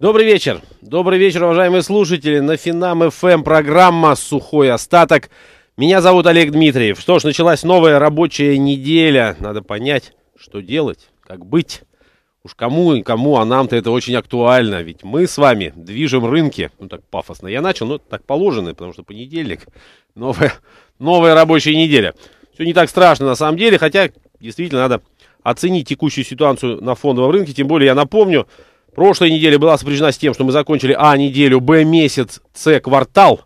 Добрый вечер. Добрый вечер, уважаемые слушатели. На Финам ФМ эм программа «Сухой остаток». Меня зовут Олег Дмитриев. Что ж, началась новая рабочая неделя. Надо понять, что делать, как быть. Уж кому и кому, а нам-то это очень актуально. Ведь мы с вами движем рынки. Ну, так пафосно я начал, но так положено, потому что понедельник. Новая, новая рабочая неделя. Все не так страшно на самом деле, хотя действительно надо оценить текущую ситуацию на фондовом рынке. Тем более я напомню, Прошлая неделя была сопряжена с тем, что мы закончили А неделю, Б месяц, С квартал.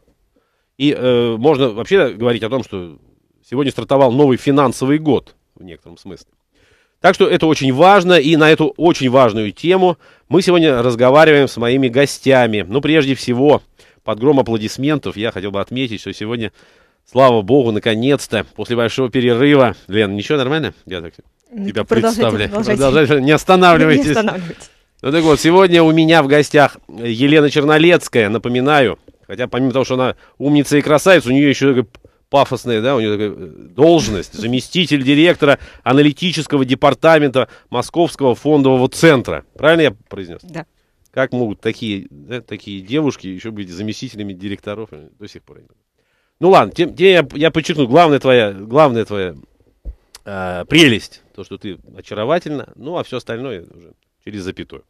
И э, можно вообще говорить о том, что сегодня стартовал новый финансовый год в некотором смысле. Так что это очень важно, и на эту очень важную тему мы сегодня разговариваем с моими гостями. Но ну, прежде всего, под гром аплодисментов я хотел бы отметить, что сегодня, слава богу, наконец-то, после большого перерыва... Лен, ничего нормально? Я так ну, тебя представляю. Продолжайте. продолжайте, не останавливайтесь. Не останавливайтесь. Ну так вот, сегодня у меня в гостях Елена Чернолецкая, напоминаю. Хотя помимо того, что она умница и красавица, у нее еще такая пафосная, да, у нее такая должность, заместитель директора аналитического департамента Московского фондового центра. Правильно я произнес? Да. Как могут такие, да, такие девушки еще быть заместителями директоров до сих пор? Ну ладно, тем, тем я, я подчеркну, главная твоя, главная твоя э, прелесть, то, что ты очаровательна, ну а все остальное уже через запятую.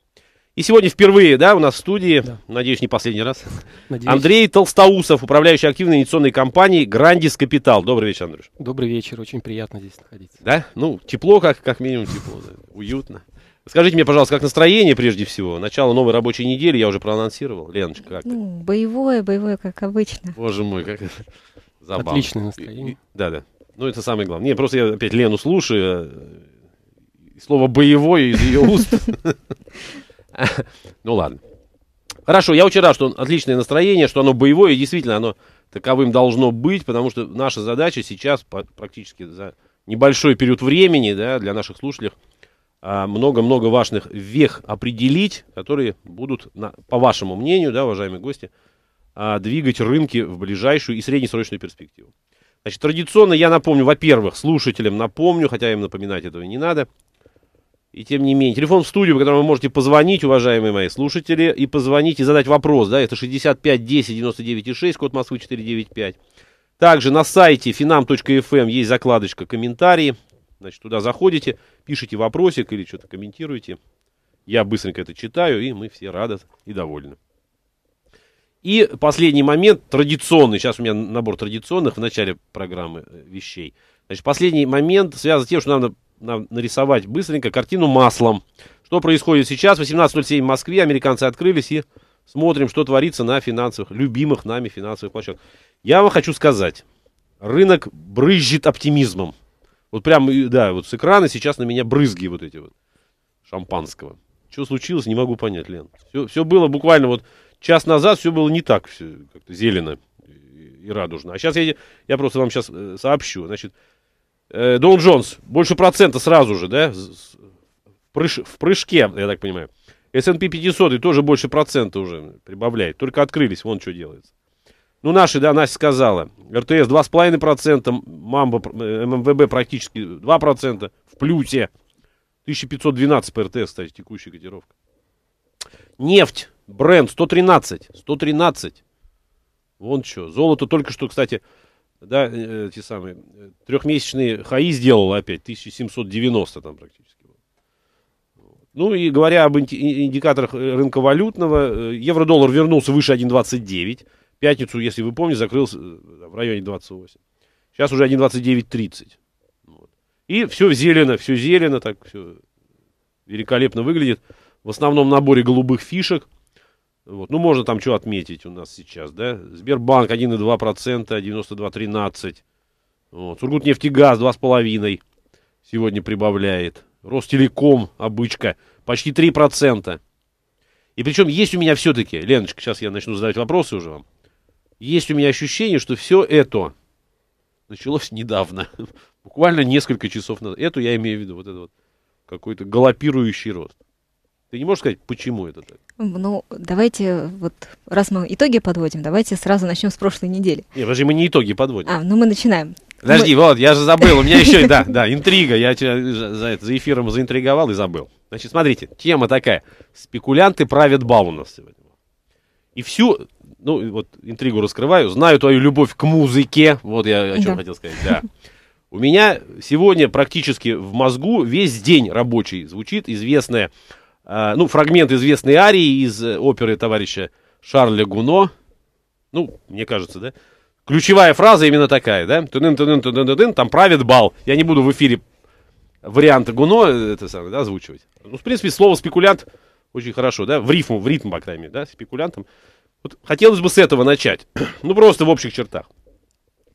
И сегодня впервые, да, у нас в студии, да. надеюсь, не последний раз, надеюсь. Андрей Толстоусов, управляющий активной инвестиционной компанией «Грандис Капитал». Добрый вечер, Андрюш. Добрый вечер, очень приятно здесь находиться. Да? Ну, тепло, как, как минимум тепло, да. уютно. Скажите мне, пожалуйста, как настроение прежде всего? Начало новой рабочей недели я уже проанонсировал. Леночка, как? Ну, боевое, боевое, как обычно. Боже мой, как забавно. Отличное настроение. Да-да. Ну, это самое главное. Не, просто я опять Лену слушаю, э, слово «боевое» из ее уст Ну ладно. Хорошо, я очень рад, что отличное настроение, что оно боевое, и действительно оно таковым должно быть, потому что наша задача сейчас практически за небольшой период времени да, для наших слушателей а, много-много важных вех определить, которые будут, по вашему мнению, да, уважаемые гости, а, двигать рынки в ближайшую и среднесрочную перспективу. Значит, традиционно я напомню, во-первых, слушателям напомню, хотя им напоминать этого не надо, и тем не менее, телефон в студию, по которому вы можете позвонить, уважаемые мои слушатели, и позвонить, и задать вопрос, да, это 65 10 99 6, код Москвы 495. Также на сайте finam.fm эм есть закладочка «Комментарии», значит, туда заходите, пишите вопросик или что-то комментируете. Я быстренько это читаю, и мы все рады и довольны. И последний момент, традиционный, сейчас у меня набор традиционных в начале программы э, вещей. Значит, последний момент связан с тем, что надо нарисовать быстренько картину маслом. Что происходит сейчас? 18.07 в Москве, американцы открылись и смотрим, что творится на финансовых, любимых нами финансовых площадках. Я вам хочу сказать, рынок брызжет оптимизмом. Вот прям, да, вот с экрана сейчас на меня брызги вот эти вот шампанского. Что случилось, не могу понять, Лен. Все, все было буквально вот час назад, все было не так все как-то зелено и радужно. А сейчас я, я просто вам сейчас э, сообщу. Значит, Э, Дон Джонс, больше процента сразу же, да? Прыж, в прыжке, я так понимаю. S&P 500 и тоже больше процента уже прибавляет. Только открылись, вон что делается. Ну, наши, да, Настя сказала. РТС 2,5%, Мамба, э, ММВБ практически 2%, в плюсе. 1512 по РТС, кстати, текущая котировка. Нефть, бренд 113, 113. Вон что. Золото только что, кстати, да, э, те самые, э, трехмесячные хаи сделал опять, 1790 там практически. Ну и говоря об индикаторах э, рынка валютного, евро-доллар вернулся выше 1,29. Пятницу, если вы помните, закрылся в районе 28. Сейчас уже 1,29,30. Вот. И все зелено, все зелено, так все великолепно выглядит. В основном наборе голубых фишек – вот. Ну, можно там что отметить у нас сейчас, да? Сбербанк 1,2%, 92,13%. Вот. Сургутнефтегаз 2,5% сегодня прибавляет. Ростелеком, обычка, почти 3%. И причем есть у меня все-таки, Леночка, сейчас я начну задавать вопросы уже вам. Есть у меня ощущение, что все это началось недавно. Буквально несколько часов назад. Эту я имею в виду, вот это вот какой-то галопирующий рост. Ты не можешь сказать, почему это так? Ну, давайте, вот, раз мы итоги подводим, давайте сразу начнем с прошлой недели. Не, подожди, мы не итоги подводим. А, ну мы начинаем. Подожди, мы... вот, я же забыл, у меня еще, да, да, интрига, я тебя за эфиром заинтриговал и забыл. Значит, смотрите, тема такая, спекулянты правят бал у нас сегодня. И всю, ну, вот, интригу раскрываю, знаю твою любовь к музыке, вот я о чем хотел сказать, да. У меня сегодня практически в мозгу весь день рабочий звучит известная а, ну, фрагмент известной арии из э, оперы товарища Шарля Гуно. Ну, мне кажется, да? Ключевая фраза именно такая, да? Тудын, тудын, тудын, тудын, там правит бал. Я не буду в эфире варианты Гуно э, это самое, да, озвучивать. Ну, в принципе, слово спекулянт очень хорошо, да? В рифму, в ритм, по крайней мере, да, спекулянтом. Вот хотелось бы с этого начать. ну, просто в общих чертах.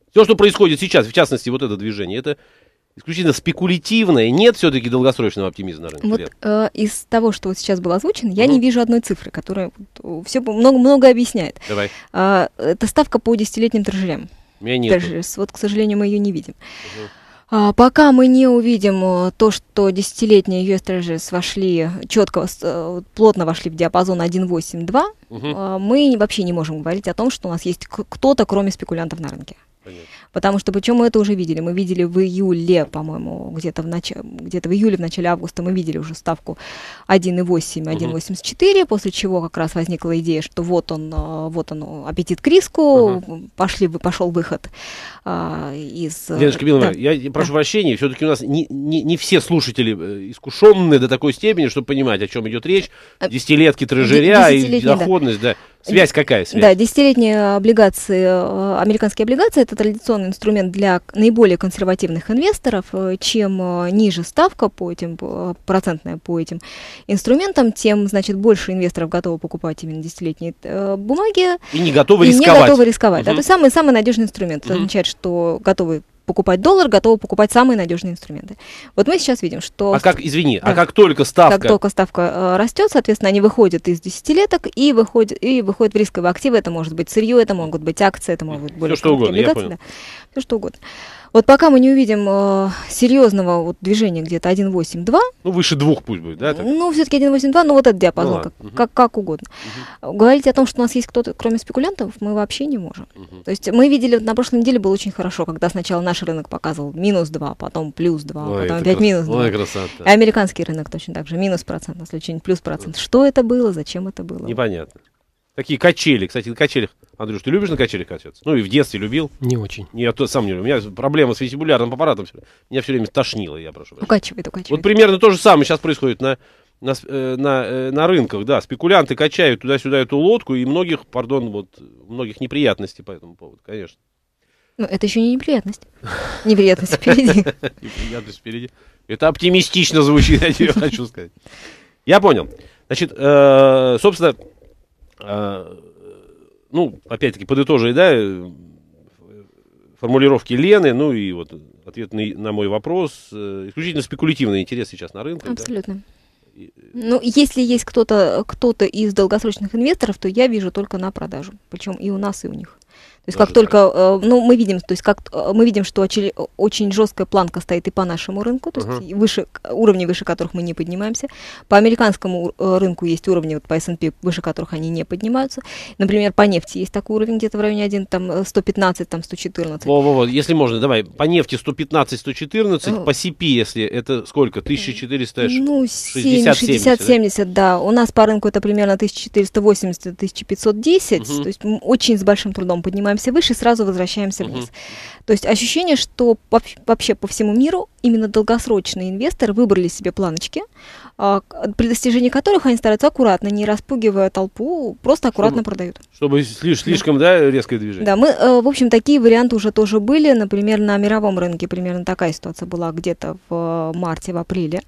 Все, что происходит сейчас, в частности, вот это движение, это исключительно спекулятивное, нет все-таки долгосрочного оптимизма на рынке? Вот э, из того, что вот сейчас было озвучено, я mm не вижу одной цифры, которая все много, много объясняет. Давай. Э, это ставка по десятилетним трежерям. Меня нет. Трежерс. Вот, к сожалению, мы ее не видим. uh А, пока мы не увидим э, то, что десятилетние US Treasuries вошли четко, э, плотно вошли в диапазон 1.8.2, угу. А, мы вообще не можем говорить о том, что у нас есть кто-то, кроме спекулянтов на рынке. Понятно. Потому что, почему мы это уже видели, мы видели в июле, по-моему, где-то в, нач... где в июле, в начале августа мы видели уже ставку 1,8, 1,84, после чего как раз возникла идея, что вот он, а, вот он, аппетит к риску, угу. пошли, пошел выход а, из... Э, Леночка Билова, да. я прошу да. прощения, все-таки у нас не, не, не все слушатели э, искушенные до такой степени, чтобы понимать, о чем идет речь. Э, Десятилетки трежеря и доходность, да. Связь какая? Связь? Да, десятилетние облигации, э, американские облигации, это традиционный инструмент для наиболее консервативных инвесторов. Э, чем э, ниже ставка по этим, процентная по этим инструментам, тем, значит, больше инвесторов готовы покупать именно десятилетние бумаги. И не готовы и рисковать. не готовы рисковать. Угу. Да, то есть самый, самый надежный инструмент. Угу. Это означает, что готовы покупать доллар, готовы покупать самые надежные инструменты. Вот мы сейчас видим, что... А как, извини, а да. а как только ставка... Как только ставка э, растет, соответственно, они выходят из десятилеток и выходят, и выходят в рисковые активы. Это может быть сырье, это могут быть акции, это могут быть... Все что угодно, я понял. Да. Все что угодно. Вот пока мы не увидим э, серьезного вот движения где-то 1.8.2. Ну, выше двух пусть будет, да? Так? Ну, все-таки 1.8.2, ну вот этот диапазон, ну, как, угу. как, как угодно. Угу. Говорить о том, что у нас есть кто-то, кроме спекулянтов, мы вообще не можем. Угу. То есть мы видели, на прошлой неделе было очень хорошо, когда сначала наш рынок показывал минус 2, потом плюс 2, Ой, потом опять крас... минус 2. Ой, красота. И американский рынок точно так же, минус процент, на следующий день плюс процент. Что это было, зачем это было? Непонятно. Такие качели. Кстати, на качелях. Андрюш, ты любишь на качелях качаться? Ну и в детстве любил. Не очень. Я а то, сам не люблю. У меня проблема с вестибулярным аппаратом. Меня все время тошнило, я прошу. Укачивает, укачивает. Вот примерно то же самое сейчас происходит на, на, э, на, э, на рынках, да. Спекулянты качают туда-сюда эту лодку, и многих, пардон, вот, многих неприятностей по этому поводу, конечно. Ну, это еще не неприятность. Неприятность впереди. Неприятность впереди. Это оптимистично звучит, я тебе хочу сказать. Я понял. Значит, э, собственно, а, ну, опять-таки, подытожили, да, э, формулировки Лены, ну и вот ответ на, на мой вопрос. Э, исключительно спекулятивный интерес сейчас на рынке. Абсолютно. Да? Э, ну, если есть кто-то кто из долгосрочных инвесторов, то я вижу только на продажу. Причем и у нас, и у них. То есть Даже как только, э, ну, мы видим, то есть как э, мы видим, что очень, очень жесткая планка стоит и по нашему рынку, то uh-huh. есть выше, уровни выше которых мы не поднимаемся. По американскому э, рынку есть уровни, вот по S&P, выше которых они не поднимаются. Например, по нефти есть такой уровень где-то в районе 1, там 115, э, там 114. Во-во-во, если можно, давай, по нефти 115, 114, uh-huh. по CP, если это сколько, 1400? Ну, 60-70, да? да. У нас по рынку это примерно 1480-1510, uh-huh. то есть очень с большим трудом поднимаемся поднимаемся выше, сразу возвращаемся вниз. Mm-hmm. То есть ощущение, что вообще по всему миру именно долгосрочные инвесторы выбрали себе планочки, а, при достижении которых они стараются аккуратно, не распугивая толпу, просто аккуратно чтобы, продают. Чтобы слишком, да, резкое движение. Да, мы, э, в общем, такие варианты уже тоже были. Например, на мировом рынке примерно такая ситуация была где-то в марте, в апреле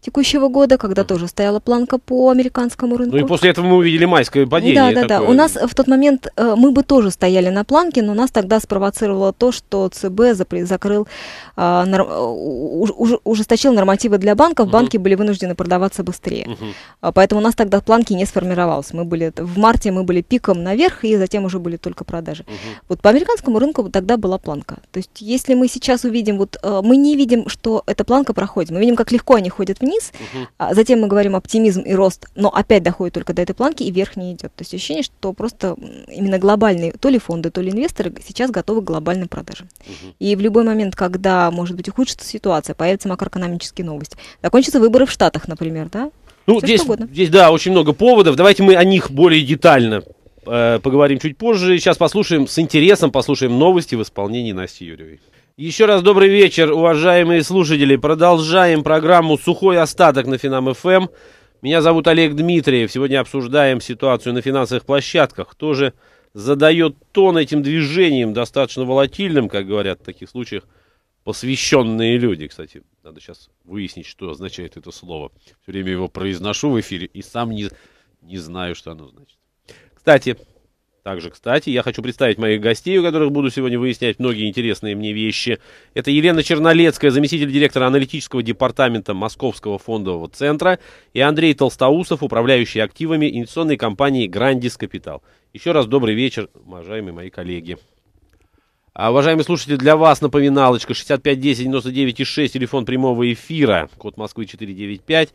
текущего года, когда тоже стояла планка по американскому рынку. Ну и после этого мы увидели майское падение. Да, да, такое. да. У нас в тот момент э, мы бы тоже стояли на планке, но нас тогда спровоцировало то, что ЦБ запри- закрыл, а, э, нор- уж, ужесточил нормативы для банков, угу. банки были вынуждены продаваться быстрее. Угу. Поэтому у нас тогда планки не сформировалось. Мы были в марте мы были пиком наверх, и затем уже были только продажи. Угу. Вот по американскому рынку тогда была планка. То есть если мы сейчас увидим, вот э, мы не видим, что эта планка проходит, мы видим, как легко они ходят вниз, вниз, угу. а затем мы говорим оптимизм и рост, но опять доходит только до этой планки и вверх не идет. То есть ощущение, что просто именно глобальные, то ли фонды, то ли инвесторы сейчас готовы к глобальным продажам. Угу. И в любой момент, когда, может быть, ухудшится ситуация, появятся макроэкономические новости, закончатся выборы в Штатах, например, да? Ну, Все здесь, здесь, да, очень много поводов. Давайте мы о них более детально э, поговорим чуть позже. Сейчас послушаем с интересом, послушаем новости в исполнении Насти Юрьевой. Еще раз добрый вечер, уважаемые слушатели. Продолжаем программу «Сухой остаток» на Финам-ФМ. Эм. Меня зовут Олег Дмитриев. Сегодня обсуждаем ситуацию на финансовых площадках. Кто же задает тон этим движением, достаточно волатильным, как говорят в таких случаях, посвященные люди. Кстати, надо сейчас выяснить, что означает это слово. Все время его произношу в эфире и сам не, не знаю, что оно значит. Кстати, также, кстати, я хочу представить моих гостей, у которых буду сегодня выяснять многие интересные мне вещи. Это Елена Чернолецкая, заместитель директора аналитического департамента Московского фондового центра, и Андрей Толстоусов, управляющий активами инвестиционной компании «Грандис Капитал». Еще раз добрый вечер, уважаемые мои коллеги. А, уважаемые слушатели, для вас напоминалочка 6510 99 6, телефон прямого эфира, код Москвы 495,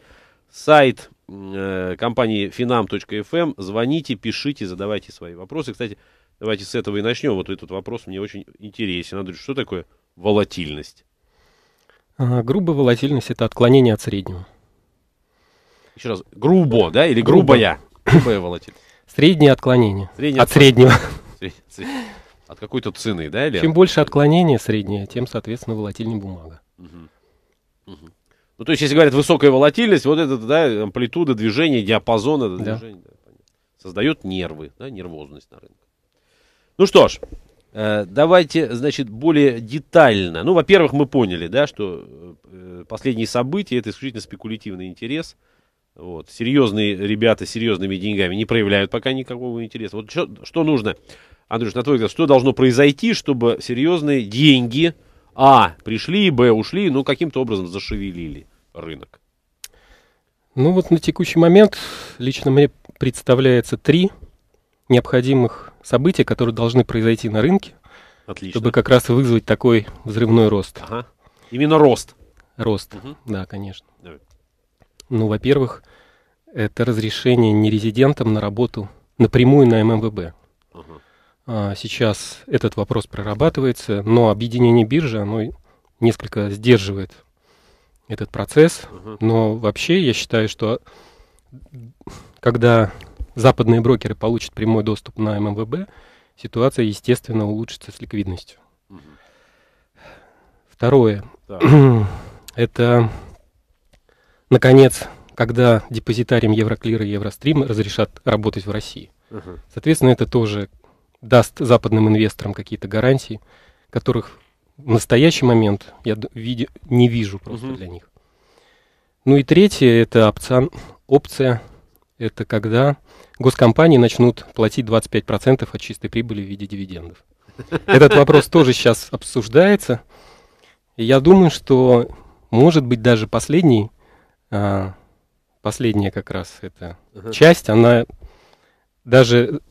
сайт Э, компании finam.fm. Звоните, пишите, задавайте свои вопросы. Кстати, давайте с этого и начнем. Вот этот вопрос мне очень интересен. Андрюш, что такое волатильность? А, грубая волатильность – это отклонение от среднего. Еще раз, грубо, да, или грубая? Грубая волатильность. Среднее отклонение. Среднее от отклонение. среднего. Среднее. От какой-то цены, да? Или... Чем больше отклонение среднее, тем, соответственно, волатильнее бумага. Угу. Угу. Ну, то есть, если говорят высокая волатильность, вот это, да, амплитуда движения, диапазон это да. движение, да, создает нервы, да, нервозность на рынке. Ну что ж, э, давайте, значит, более детально. Ну, во-первых, мы поняли, да, что э, э последние события это исключительно спекулятивный интерес. Вот. Серьезные ребята с серьезными деньгами не проявляют пока никакого интереса. Вот что, что нужно, Андрюш, на твой взгляд, что должно произойти, чтобы серьезные деньги, а, пришли, и Б, ушли, ну, каким-то образом зашевелили рынок. Ну, вот на текущий момент лично мне представляется три необходимых события, которые должны произойти на рынке, Отлично. чтобы как раз вызвать такой взрывной рост. Ага. Именно рост. Рост, угу. да, конечно. Давай. Ну, во-первых, это разрешение нерезидентам на работу напрямую на ММВБ. А, сейчас этот вопрос прорабатывается, но объединение биржи, оно несколько сдерживает этот процесс. Но вообще я считаю, что когда западные брокеры получат прямой доступ на ММВБ, ситуация, естественно, улучшится с ликвидностью. Второе. Это, наконец, когда депозитариям Евроклира, и Еврострим разрешат работать в России. Соответственно, это тоже даст западным инвесторам какие-то гарантии, которых в настоящий момент я види, не вижу просто угу. для них. Ну и третье это опцион, опция, это когда госкомпании начнут платить 25% от чистой прибыли в виде дивидендов. Этот вопрос тоже сейчас обсуждается. я думаю, что может быть даже последний, а, последняя как раз эта uh-huh. часть, она даже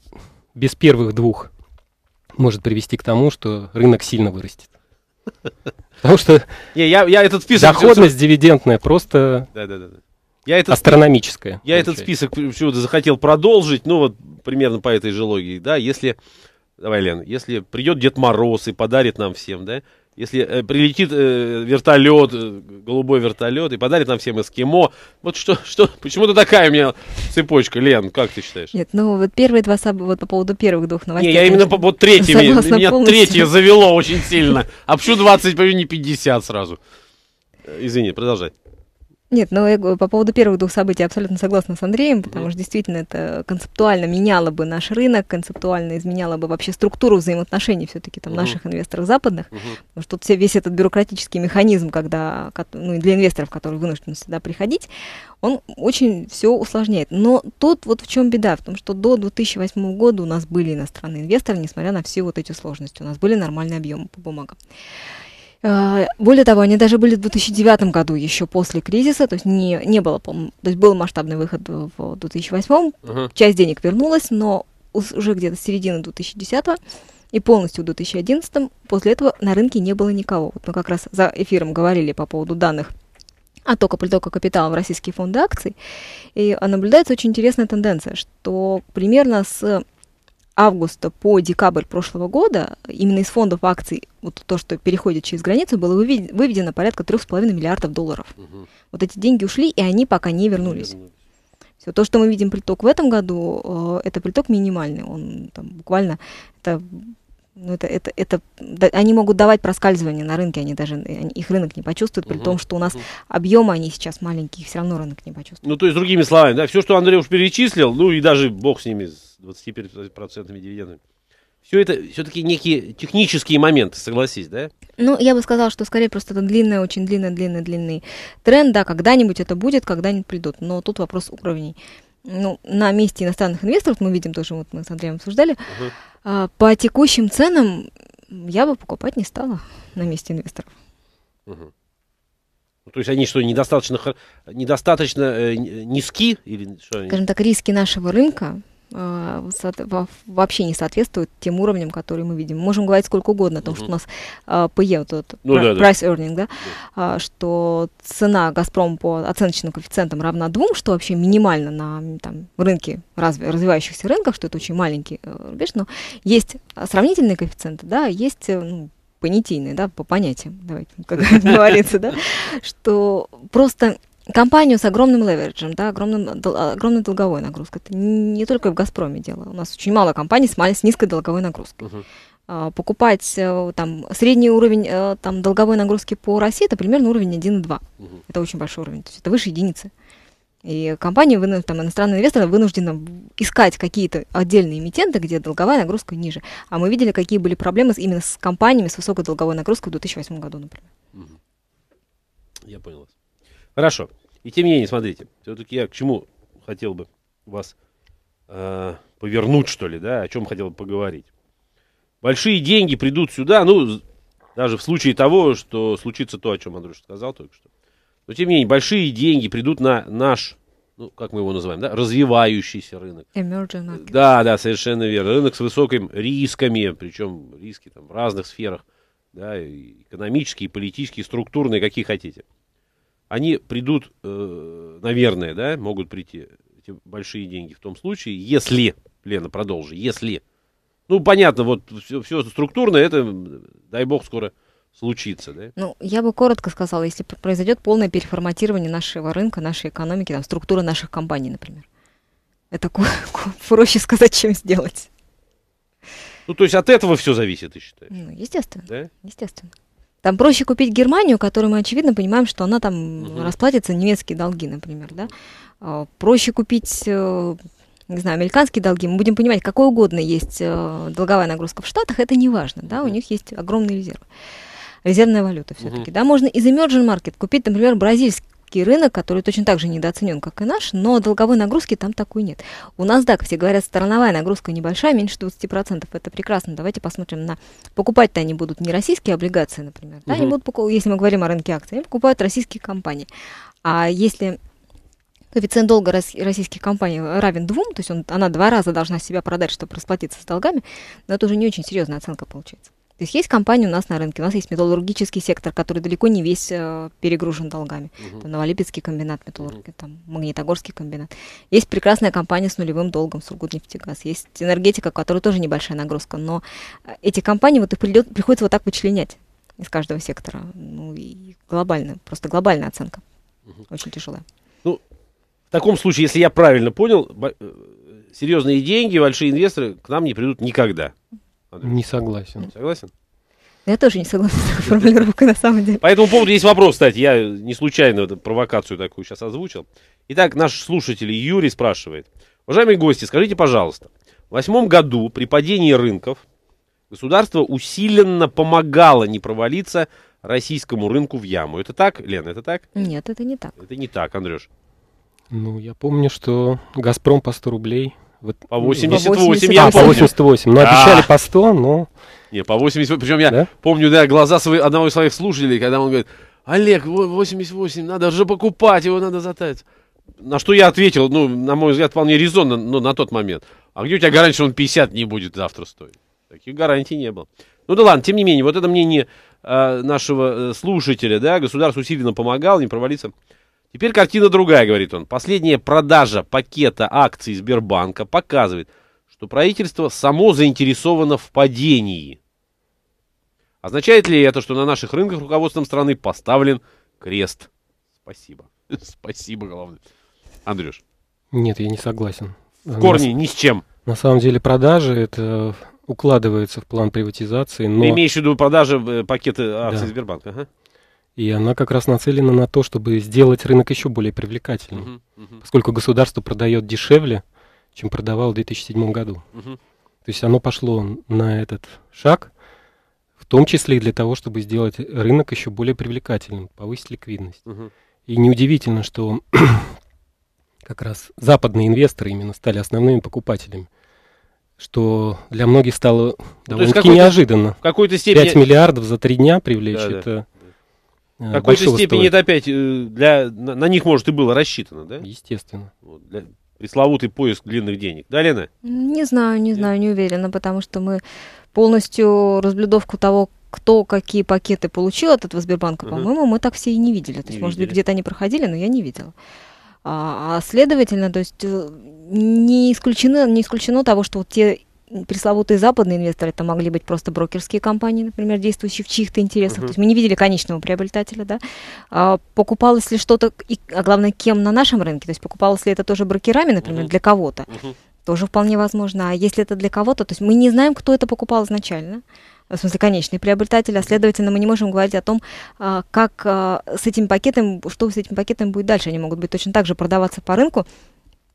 без первых двух может привести к тому, что рынок сильно вырастет. Потому что Не, я, я этот список... доходность дивидендная просто да, да, да. Я этот, астрономическая. Я получается. этот список почему-то захотел продолжить, ну вот примерно по этой же логике, да, если, давай, Лен, если придет Дед Мороз и подарит нам всем, да, если э, прилетит э, вертолет, э, голубой вертолет, и подарит нам всем эскимо. Вот что, что, почему-то такая у меня цепочка, Лен, как ты считаешь? Нет, ну вот первые два, вот по поводу первых двух новостей. Не, я именно по, вот третьими, меня полностью. третье завело очень сильно. А почему 20, не 50 сразу? Э, извини, продолжай. Нет, но ну, я по поводу первых двух событий абсолютно согласна с Андреем, потому mm что действительно это концептуально меняло бы наш рынок, концептуально изменяло бы вообще структуру взаимоотношений все-таки там mm наших инвесторов западных, mm потому что тут все, весь этот бюрократический механизм, когда, ну, для инвесторов, которые вынуждены сюда приходить, он очень все усложняет. Но тут вот в чем беда, в том, что до 2008 года у нас были иностранные инвесторы, несмотря на все вот эти сложности, у нас были нормальные объемы по бумагам. Э, более того, они даже были в 2009 году, еще после кризиса, то есть не, не было, то есть был масштабный выход в 2008, uh-huh. часть денег вернулась, но уже где-то с середины 2010 и полностью в 2011 после этого на рынке не было никого. Вот мы как раз за эфиром говорили по поводу данных оттока притока капитала в российские фонды акций, и а, наблюдается очень интересная тенденция, что примерно с августа по декабрь прошлого года именно из фондов акций, вот то, что переходит через границу, было выведено порядка 3,5 миллиардов долларов. Угу. Вот эти деньги ушли, и они пока не вернулись. Не Все, то, что мы видим приток в этом году, э, это приток минимальный. Он там буквально это ну, это, это, это, да, они могут давать проскальзывание на рынке, они даже э, они, их рынок не почувствуют при угу, том, что у нас угу. объемы они сейчас маленькие, их все равно рынок не почувствует. Ну, то есть, другими словами, да, все, что Андрей уж перечислил, ну и даже бог с ними, 25% дивидендами. Все это все-таки некие технические моменты, согласись, да? Ну, я бы сказала, что скорее просто это длинный, очень длинный, длинный, длинный тренд. Да, когда-нибудь это будет, когда-нибудь придут. Но тут вопрос уровней. Ну, на месте иностранных инвесторов мы видим тоже, вот мы с Андреем обсуждали, угу. а, по текущим ценам я бы покупать не стала на месте инвесторов. Угу. То есть они что, недостаточно, недостаточно э, низки? Или что Скажем так, риски нашего рынка а, вообще не соответствует тем уровням, которые мы видим. Мы можем говорить сколько угодно о том, угу. что у нас PE, а, вот этот ну, price да, earning, да, да. А, что цена «Газпром» по оценочным коэффициентам равна двум, что вообще минимально на там, рынке, разве, развивающихся рынках, что это очень маленький э, рубеж, но есть сравнительные коэффициенты, да, есть э, ну, понятийные, да, по понятиям, давайте, как говорится, да, что просто компанию с огромным левериджем, да, огромным, дол, огромной долговой нагрузкой. Это не только в «Газпроме» дело. У нас очень мало компаний с, с низкой долговой нагрузкой. Uh-huh. А, покупать э, там средний уровень э, там, долговой нагрузки по России это примерно уровень 1,2. Uh-huh. Это очень большой уровень, то есть это выше единицы. И компании там, иностранные инвесторы вынуждены искать какие-то отдельные эмитенты, где долговая нагрузка ниже. А мы видели, какие были проблемы именно с компаниями с высокой долговой нагрузкой в 2008 году, например. Uh-huh. Я понял Хорошо. И тем не менее, смотрите, все-таки я к чему хотел бы вас э, повернуть, что ли, да, о чем хотел бы поговорить. Большие деньги придут сюда, ну, даже в случае того, что случится то, о чем Андрюш сказал только что. Но тем не менее, большие деньги придут на наш, ну, как мы его называем, да, развивающийся рынок. Emerging market. Да, да, совершенно верно. Рынок с высокими рисками, причем риски там в разных сферах, да, и экономические, и политические, и структурные, какие хотите они придут, э, наверное, да, могут прийти эти большие деньги в том случае, если, Лена, продолжи, если, ну, понятно, вот все, все структурно, это, дай бог, скоро случится, да? Ну, я бы коротко сказала, если произойдет полное переформатирование нашего рынка, нашей экономики, там, структуры наших компаний, например. Это проще сказать, чем сделать. Ну, то есть от этого все зависит, ты считаешь? Ну, естественно. Да? Естественно. Там проще купить Германию, которую мы, очевидно, понимаем, что она там угу. расплатится немецкие долги, например, да. А, проще купить э, не знаю, американские долги, мы будем понимать, какой угодно есть э, долговая нагрузка в Штатах, это не важно, да, у них есть огромные резервы. Резервная валюта все-таки, угу. да, можно из emerging market купить, например, бразильский немецкий рынок, который точно так же недооценен, как и наш, но долговой нагрузки там такой нет. У нас, да, как все говорят, страновая нагрузка небольшая, меньше 20%, это прекрасно. Давайте посмотрим на... Покупать-то они будут не российские облигации, например, да, они будут, покупать. если мы говорим о рынке акций, они покупают российские компании. А если коэффициент долга российских компаний равен двум, то есть он, она два раза должна себя продать, чтобы расплатиться с долгами, но это уже не очень серьезная оценка получается. То есть есть компании у нас на рынке, у нас есть металлургический сектор, который далеко не весь э, перегружен долгами. Uh-huh. Там Новолипецкий комбинат металлургии, uh-huh. там Магнитогорский комбинат. Есть прекрасная компания с нулевым долгом, Сургутнефтегаз. Есть энергетика, у которой тоже небольшая нагрузка, но э, эти компании вот их придет, приходится вот так вычленять из каждого сектора. Ну и глобальная просто глобальная оценка. Uh-huh. Очень тяжелая. Ну, в таком случае, если я правильно понял, э, серьезные деньги, большие инвесторы к нам не придут никогда. Андрей? Не согласен. Согласен? Я тоже не согласна с такой формулировкой, на самом деле. По этому поводу есть вопрос, кстати. Я не случайно эту провокацию такую сейчас озвучил. Итак, наш слушатель Юрий спрашивает. Уважаемые гости, скажите, пожалуйста, в восьмом году при падении рынков государство усиленно помогало не провалиться российскому рынку в яму. Это так, Лена, это так? Нет, это не так. Это не так, Андрюш. Ну, я помню, что «Газпром» по 100 рублей вот по 88, ну, 88 я а, помню. по 88. Ну, обещали по 100, но... Ну. Не, по 88. Причем я да? помню, да, глаза свои, одного из своих служителей, когда он говорит, Олег, 88, надо же покупать, его надо затаить". На что я ответил, ну, на мой взгляд, вполне резонно, но на тот момент. А где у тебя гарантия, что он 50 не будет завтра стоить? Таких гарантий не было. Ну да ладно, тем не менее, вот это мнение э, нашего э, слушателя, да, государство усиленно помогало не провалиться Теперь картина другая, говорит он. Последняя продажа пакета акций Сбербанка показывает, что правительство само заинтересовано в падении. Означает ли это, что на наших рынках руководством страны поставлен крест? Спасибо. Спасибо, главное. Андрюш. Нет, я не согласен. В корне ни с чем. На самом деле продажи это укладывается в план приватизации, но... Ты имеешь в виду продажи э, пакета акций да. Сбербанка? Ага. И она как раз нацелена на то, чтобы сделать рынок еще более привлекательным, uh-huh, uh-huh. поскольку государство продает дешевле, чем продавало в 2007 году. Uh-huh. То есть оно пошло на этот шаг, в том числе и для того, чтобы сделать рынок еще более привлекательным, повысить ликвидность. Uh-huh. И неудивительно, что как раз западные инвесторы именно стали основными покупателями что для многих стало ну, довольно-таки ну, неожиданно. В какой-то степени... 5 миллиардов за три дня привлечь, да, это да. В какой же степени это опять э, для, на, на них, может, и было рассчитано, да? Естественно. Вот, для, пресловутый поиск длинных денег. Да, Лена? Не знаю, не Нет. знаю, не уверена, потому что мы полностью разблюдовку того, кто какие пакеты получил от этого Сбербанка, угу. по-моему, мы так все и не видели. То есть, не может быть, где-то они проходили, но я не видела. А, а следовательно, то есть э, не исключено, не исключено того, что вот те пресловутые западные инвесторы, это могли быть просто брокерские компании, например, действующие в чьих-то интересах. Uh-huh. То есть мы не видели конечного приобретателя, да. А, покупалось ли что-то, и, а главное, кем на нашем рынке? То есть покупалось ли это тоже брокерами, например, uh-huh. для кого-то? Uh-huh. Тоже вполне возможно. А если это для кого-то, то есть мы не знаем, кто это покупал изначально в смысле конечный приобретатель, а следовательно мы не можем говорить о том, а, как а, с этим пакетом, что с этим пакетом будет дальше. Они могут быть точно так же продаваться по рынку,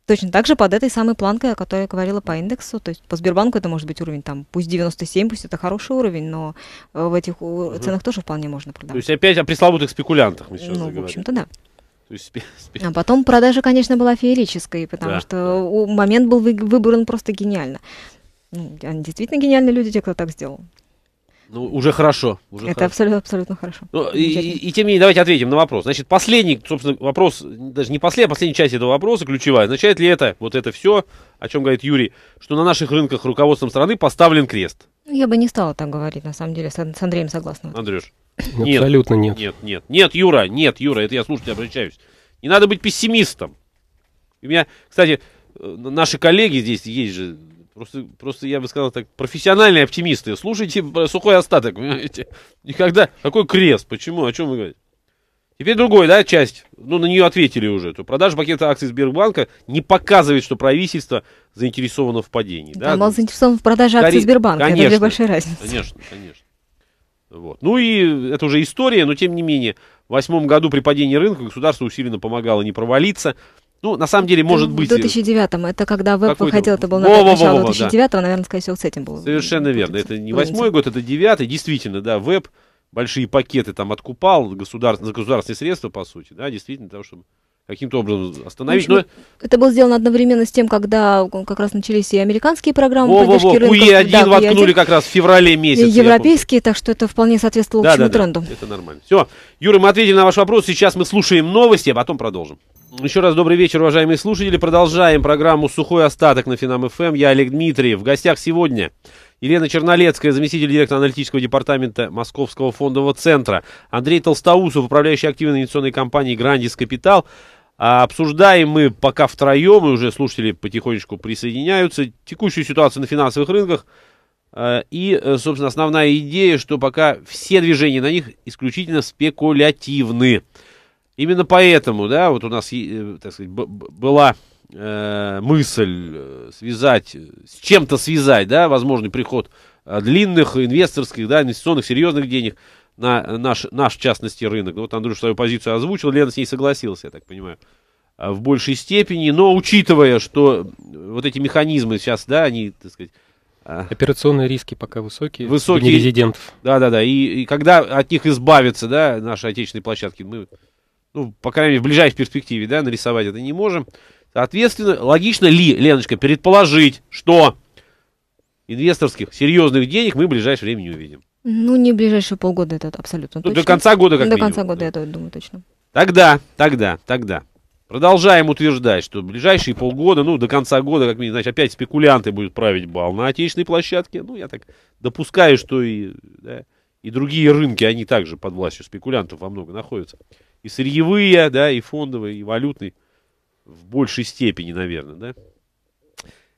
Точно так же под этой самой планкой, о которой я говорила по индексу, то есть по Сбербанку это может быть уровень там, пусть 97, пусть это хороший уровень, но э, в этих угу. ценах тоже вполне можно продавать. То есть опять о пресловутых спекулянтах мы сейчас ну, заговорили. в общем-то, да. А потом продажа, конечно, была феерической, потому да. что момент был выбран просто гениально. Ну, они действительно гениальные люди, те, кто так сделал. Ну, уже хорошо. Уже это хорошо. Абсолютно, абсолютно хорошо. Ну, и, и, и тем не менее, давайте ответим на вопрос. Значит, последний, собственно, вопрос, даже не последний, а последняя часть этого вопроса ключевая. Означает ли это, вот это все, о чем говорит Юрий, что на наших рынках руководством страны поставлен крест? Ну, я бы не стала так говорить, на самом деле, с, с Андреем согласна. Андрюш. Нет, Абсолютно нет. Нет, нет. Нет, Юра, нет, Юра, это я слушать обращаюсь. Не надо быть пессимистом. У меня, кстати, э, наши коллеги здесь есть же Просто, просто я бы сказал так, профессиональные оптимисты. Слушайте сухой остаток, понимаете? Никогда. Какой крест? Почему? О чем вы говорите? Теперь другой, да, часть. Ну, на нее ответили уже. То продажа пакета акций Сбербанка не показывает, что правительство заинтересовано в падении. Да, да? мало ну, заинтересовано в продаже акций Сбербанка. Конечно, это две большие разницы. Конечно, конечно. Вот. Ну и это уже история, но тем не менее. В восьмом году при падении рынка государство усиленно помогало не провалиться. Ну, на самом деле, может быть... В 2009-м, это когда веб выходил, это был, начало 2009-го, да. наверное, скорее всего, с этим было. Совершенно будет, верно, это не восьмой год, это девятый, действительно, да, веб большие пакеты там откупал государ... за государственные средства, по сути, да, действительно, для того, чтобы каким-то образом остановить. Общем, но... Это было сделано одновременно с тем, когда как раз начались и американские программы во, поддержки во, во. рынка. УЕ-1 да, воткнули как раз в феврале месяце. Европейские, так что это вполне соответствовало да, общему да, да, тренду. это нормально. Все, Юра, мы ответили на ваш вопрос. Сейчас мы слушаем новости, а потом продолжим. Еще раз добрый вечер, уважаемые слушатели. Продолжаем программу «Сухой остаток» на Финам-ФМ. Я Олег Дмитрий. В гостях сегодня Елена Чернолецкая, заместитель директора аналитического департамента Московского фондового центра. Андрей Толстоусов, управляющий активной инвестиционной компанией «Грандис Капитал». А обсуждаем мы пока втроем, и уже слушатели потихонечку присоединяются, текущую ситуацию на финансовых рынках. Э, и, э, собственно, основная идея, что пока все движения на них исключительно спекулятивны. Именно поэтому, да, вот у нас, э, так сказать, была мысль связать, с чем-то связать, да, возможный приход длинных инвесторских, да, инвестиционных, серьезных денег – на наш, наш, в частности, рынок. Ну, вот Андрюш свою позицию озвучил, Лена с ней согласился, я так понимаю, а, в большей степени. Но учитывая, что вот эти механизмы сейчас, да, они, так сказать... А, Операционные риски пока высокие, высокие резидентов. Да-да-да, и, и когда от них избавиться, да, наши отечественные площадки, мы, ну, по крайней мере, в ближайшей перспективе, да, нарисовать это не можем. Соответственно, логично ли, Леночка, предположить, что инвесторских серьезных денег мы в ближайшее время не увидим? Ну, не ближайшие полгода, это абсолютно ну, точно. До конца года, как До минимум, конца года, да. я думаю, точно. Тогда, тогда, тогда. Продолжаем утверждать, что ближайшие полгода, ну, до конца года, как минимум, значит, опять спекулянты будут править бал на отечественной площадке. Ну, я так допускаю, что и, да, и другие рынки, они также под властью спекулянтов во много находятся. И сырьевые, да, и фондовые, и валютные в большей степени, наверное, да.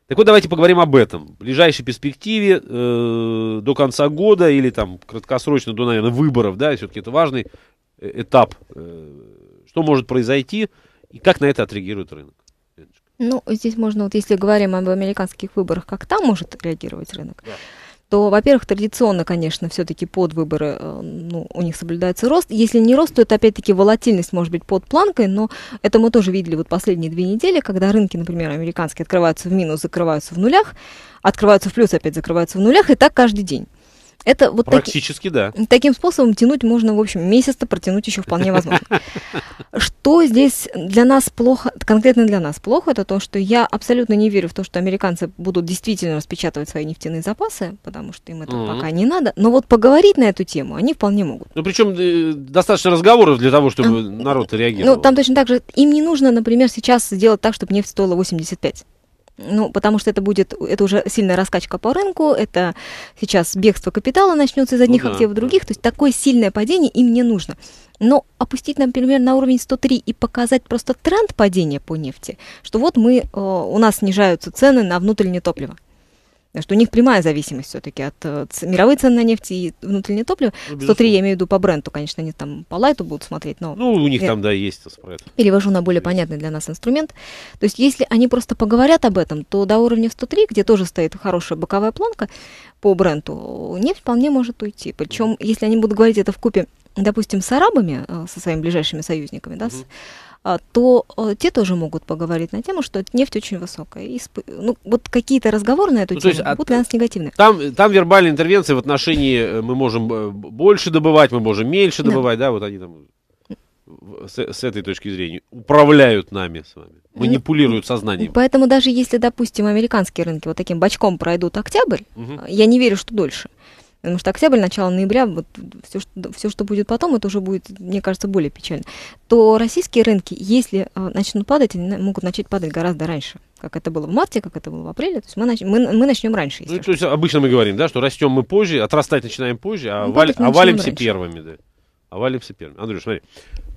Так вот, давайте поговорим об этом. В ближайшей перспективе, э, до конца года или там краткосрочно до, наверное, выборов, да, все-таки это важный э, этап. Э, что может произойти и как на это отреагирует рынок? Ну, здесь можно, вот если говорим об американских выборах, как там может реагировать рынок. Да то, во-первых, традиционно, конечно, все-таки под выборы э, ну, у них соблюдается рост. Если не рост, то это опять-таки волатильность может быть под планкой, но это мы тоже видели вот последние две недели, когда рынки, например, американские открываются в минус, закрываются в нулях, открываются в плюс, опять закрываются в нулях, и так каждый день. Это вот Практически, таки, да. Таким способом тянуть можно, в общем, месяц-то протянуть еще вполне возможно. Что здесь для нас плохо, конкретно для нас плохо, это то, что я абсолютно не верю в то, что американцы будут действительно распечатывать свои нефтяные запасы, потому что им это пока не надо. Но вот поговорить на эту тему они вполне могут. Ну, причем э, достаточно разговоров для того, чтобы народ ну, реагировал. Ну, там точно так же. Им не нужно, например, сейчас сделать так, чтобы нефть стоила 85. Ну, потому что это будет, это уже сильная раскачка по рынку, это сейчас бегство капитала начнется из одних ну, активов в других, то есть такое сильное падение им не нужно. Но опустить, например, на уровень 103 и показать просто тренд падения по нефти, что вот мы, э, у нас снижаются цены на внутреннее топливо что у них прямая зависимость все-таки от э, мировой цены на нефть и внутреннее топливо. 103, ну, я имею в виду по бренду, конечно, они там по лайту будут смотреть, но... Ну, у них я... там, да, есть спред. Перевожу на более есть. понятный для нас инструмент. То есть, если они просто поговорят об этом, то до уровня в 103, где тоже стоит хорошая боковая планка по бренду, нефть вполне может уйти. Причем, если они будут говорить это в купе, допустим, с арабами, э, со своими ближайшими союзниками, да, mm-hmm. А, то э, те тоже могут поговорить на тему, что нефть очень высокая. И сп... Ну, вот какие-то разговоры на эту ну, тему есть, а будут от... для нас негативные. Там, там вербальные интервенции в отношении э, мы можем э, больше добывать, мы можем меньше добывать, да, да вот они там с, с этой точки зрения управляют нами с вами, ну, манипулируют сознанием. Поэтому даже если, допустим, американские рынки вот таким бочком пройдут октябрь, угу. я не верю, что дольше. Потому что октябрь, начало ноября, вот все, что, все, что будет потом, это уже будет, мне кажется, более печально. То российские рынки, если э, начнут падать, они могут начать падать гораздо раньше. Как это было в марте, как это было в апреле. То есть мы, нач... мы, мы начнем раньше. ну, что. то есть обычно мы говорим, да, что растем мы позже, отрастать начинаем позже, а, ну, а валимся раньше. первыми. Да. А валимся первыми. Андрюш, смотри.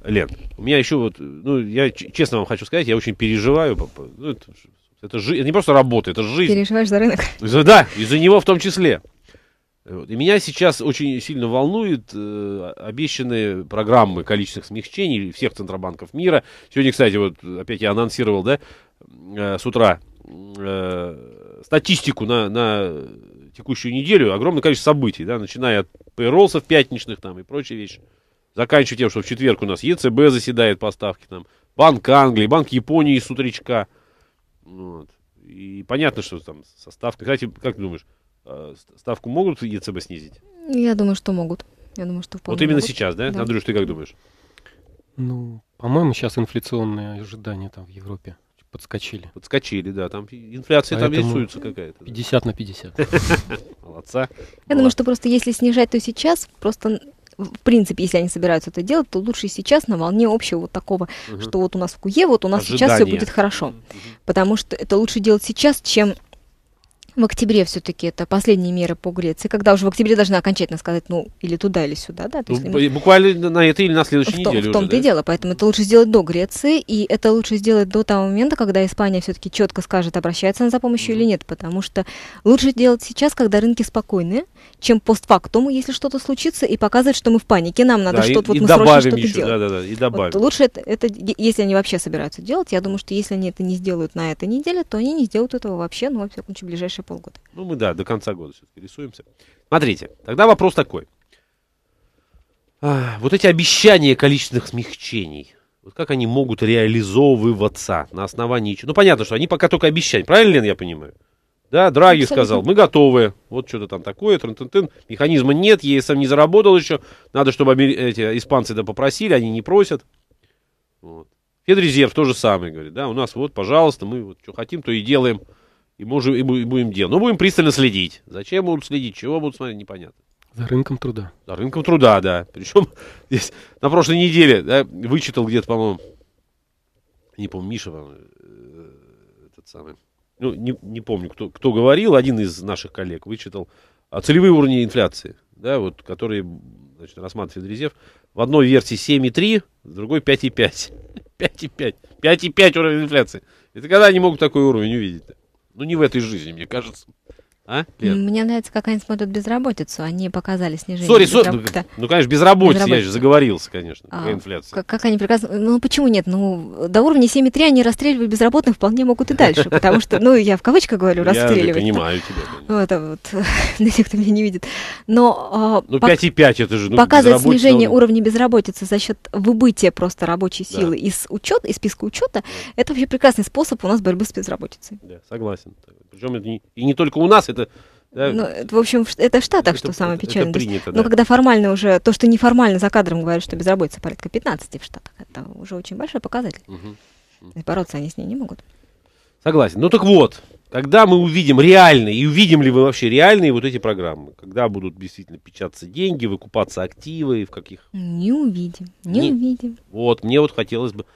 Лен, у меня еще вот, ну, я честно вам хочу сказать, я очень переживаю. Ну, это, это, жи... это не просто работа, это жизнь. Переживаешь за рынок? Да, из-за него в том числе. И меня сейчас очень сильно волнует э, обещанные программы количественных смягчений всех центробанков мира. Сегодня, кстати, вот опять я анонсировал, да, э, с утра э, статистику на, на текущую неделю. Огромное количество событий, да, начиная от пейролсов пятничных там и прочие вещи. Заканчивая тем, что в четверг у нас ЕЦБ заседает поставки, там, Банк Англии, Банк Японии с утречка. Вот. И понятно, что там со ставкой. Кстати, как ты думаешь, Э, ставку могут ЕЦБ снизить? Я думаю, что могут. Я думаю, что Вот именно могут. сейчас, да? да? Андрюш, ты как думаешь? Ну, по-моему, сейчас инфляционные ожидания там в Европе подскочили. Подскочили, да. Там инфляция Поэтому там рисуется какая-то. 50 да. на 50. Молодца. Я думаю, что просто если снижать, то сейчас просто в принципе, если они собираются это делать, то лучше сейчас на волне общего вот такого, угу. что вот у нас в Куе, вот у нас Ожидание. сейчас все будет хорошо. Угу. Потому что это лучше делать сейчас, чем в октябре все-таки это последние меры по Греции, когда уже в октябре должны окончательно сказать, ну, или туда, или сюда, да? То есть, ну, буквально на этой или на следующей неделе том, неделе В том-то да? и дело, поэтому это лучше сделать до Греции, и это лучше сделать до того момента, когда Испания все-таки четко скажет, обращается она за помощью mm или нет, потому что лучше делать сейчас, когда рынки спокойны, чем постфактум, если что-то случится, и показывать, что мы в панике, нам надо да, что-то, и, вот и мы срочно что-то еще, делаем. Да, да, да, и добавим. Вот, лучше это, это, если они вообще собираются делать, я думаю, что если они это не сделают на этой неделе, то они не сделают этого вообще, ну, во всяком случае, ближайшее еще полгода. Ну, мы, да, до конца года все-таки рисуемся. Смотрите, тогда вопрос такой. А, вот эти обещания количественных смягчений, вот как они могут реализовываться на основании чего? Ну, понятно, что они пока только обещания. Правильно, Лен, я понимаю? Да, Драги Абсолютно. сказал, мы готовы. Вот что-то там такое, трын -тын -тын. Механизма нет, ЕСМ не заработал еще. Надо, чтобы эти испанцы да попросили, они не просят. Вот. Федрезерв то же самое говорит, да, у нас вот, пожалуйста, мы вот что хотим, то и делаем и, можем, и будем делать. Но ну, будем пристально следить. Зачем будут следить, чего будут смотреть, непонятно. За рынком труда. За рынком труда, да. Причем здесь на прошлой неделе да, вычитал где-то, по-моему, не помню, Миша, по э, этот самый, ну, не, не помню, кто, кто говорил, один из наших коллег вычитал а целевые уровни инфляции, да, вот, которые значит, рассматривает резерв. В одной версии 7,3, в другой 5,5. 5,5. 5,5 уровень инфляции. Это когда они могут такой уровень увидеть ну, не в этой жизни, мне кажется. А, Мне нравится, как они смотрят безработицу. Они а показали снижение. Сори, безработ... сори. Ну, ну, конечно, безработица, безработица. я же заговорился, конечно. А, инфляция. Как, как они прекрасно... Ну, а почему нет? Ну, до уровня 7,3 они расстреливают безработных вполне могут и дальше. Потому что, ну, я в кавычках говорю, расстреливать. Я понимаю тебя. Вот, а вот. Для тех, кто меня не видит. Но... Ну, 5,5 это же, ну, Показывает снижение уровня безработицы за счет выбытия просто рабочей силы из учета, из списка учета. Это вообще прекрасный способ у нас борьбы с безработицей. Да, согласен. Причем это не, и не только у нас, это да? Ну, это, в общем, это в Штатах, это, что самое печальное. Это принято, есть, ну, да. Но когда формально уже, то, что неформально за кадром говорят, что безработица порядка 15 в Штатах, это уже очень большой показатель. Угу. И бороться они с ней не могут. Согласен. Ну так вот, когда мы увидим реальные, и увидим ли вы вообще реальные вот эти программы, когда будут действительно печататься деньги, выкупаться активы, и в каких... Не увидим, не, не увидим. Вот, мне вот хотелось бы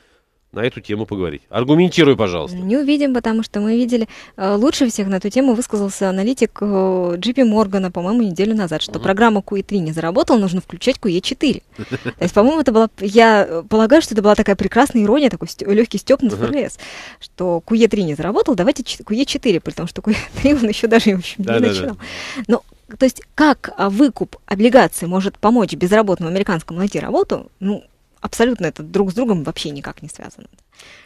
на эту тему поговорить. Аргументируй, пожалуйста. Не увидим, потому что мы видели, э, лучше всех на эту тему высказался аналитик э, Джипи Моргана, по-моему, неделю назад, что mm-hmm. программа QE3 не заработала, нужно включать QE4. То есть, по-моему, это была, я полагаю, что это была такая прекрасная ирония, такой легкий степ на ФРС, что QE3 не заработал, давайте QE4, том, что QE3 он еще даже, в общем, не начинал. Но то есть как а, выкуп облигаций может помочь безработному американскому найти работу, ну, абсолютно это друг с другом вообще никак не связано.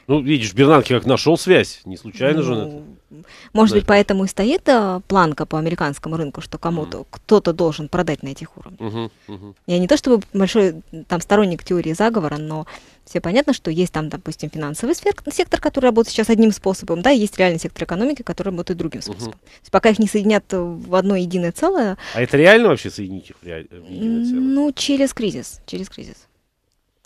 Ну, видишь, Бернанки как нашел связь, не случайно ну, же он ну, это. Может быть, поэтому и стоит а, планка по американскому рынку, что кому-то mm. кто-то должен продать на этих уровнях. Mm-hmm, mm-hmm. Я не то чтобы большой там сторонник теории заговора, но все понятно, что есть там, допустим, финансовый сектор, который работает сейчас одним способом, да, есть реальный сектор экономики, который работает другим способом. Угу. То есть пока их не соединят э, в одно единое целое. А это реально вообще соединить их в единое целое? Ну, через кризис, через кризис.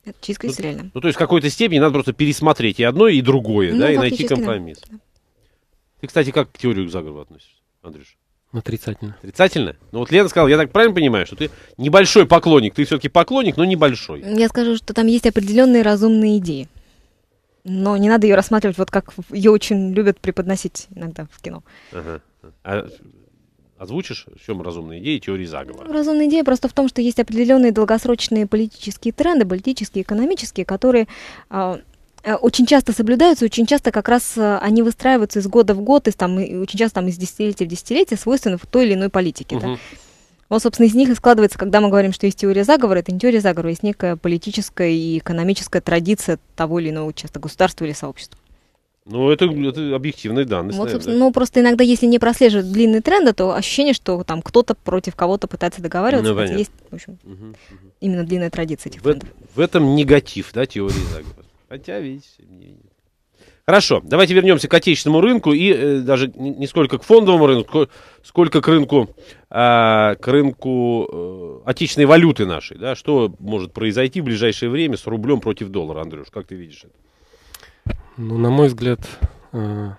Это чисто ну, израильно. Ну, то есть в какой-то степени надо просто пересмотреть и одно, и другое, ну, да, и найти компромисс. Да. Ты, кстати, как к теории заговора относишься, Андрюш? Ну, отрицательно. Отрицательно? Ну вот Лена сказала, я так правильно понимаю, что ты небольшой поклонник, ты все-таки поклонник, но небольшой. Я скажу, что там есть определенные разумные идеи. Но не надо ее рассматривать, вот как ее очень любят преподносить иногда в кино. Ага. А озвучишь, в чем разумная идея теории заговора? Разумная идея просто в том, что есть определенные долгосрочные политические тренды, политические, экономические, которые а, э, очень часто соблюдаются, очень часто как раз э, они выстраиваются из года в год, из, там, очень часто там, из десятилетия в десятилетие, свойственно в той или иной политике. Угу. Да? Вот, собственно, из них и складывается, когда мы говорим, что есть теория заговора, это не теория заговора, а есть некая политическая и экономическая традиция того или иного часто государства или сообщества. Ну, это, это объективные данные. Вот, собственно, да. ну, просто иногда, если не прослеживать длинные тренды, то ощущение, что там кто-то против кого-то пытается договариваться. Ну, понятно. есть, в общем, угу, угу. именно длинная традиция этих в, трендов. В этом негатив, да, теории заговора. Хотя, видите, Хорошо, давайте вернемся к отечественному рынку и э, даже не, не сколько к фондовому рынку, сколько к рынку, э, к рынку э, отечественной валюты нашей. Да? Что может произойти в ближайшее время с рублем против доллара, Андрюш? Как ты видишь это? Ну, на мой взгляд, э,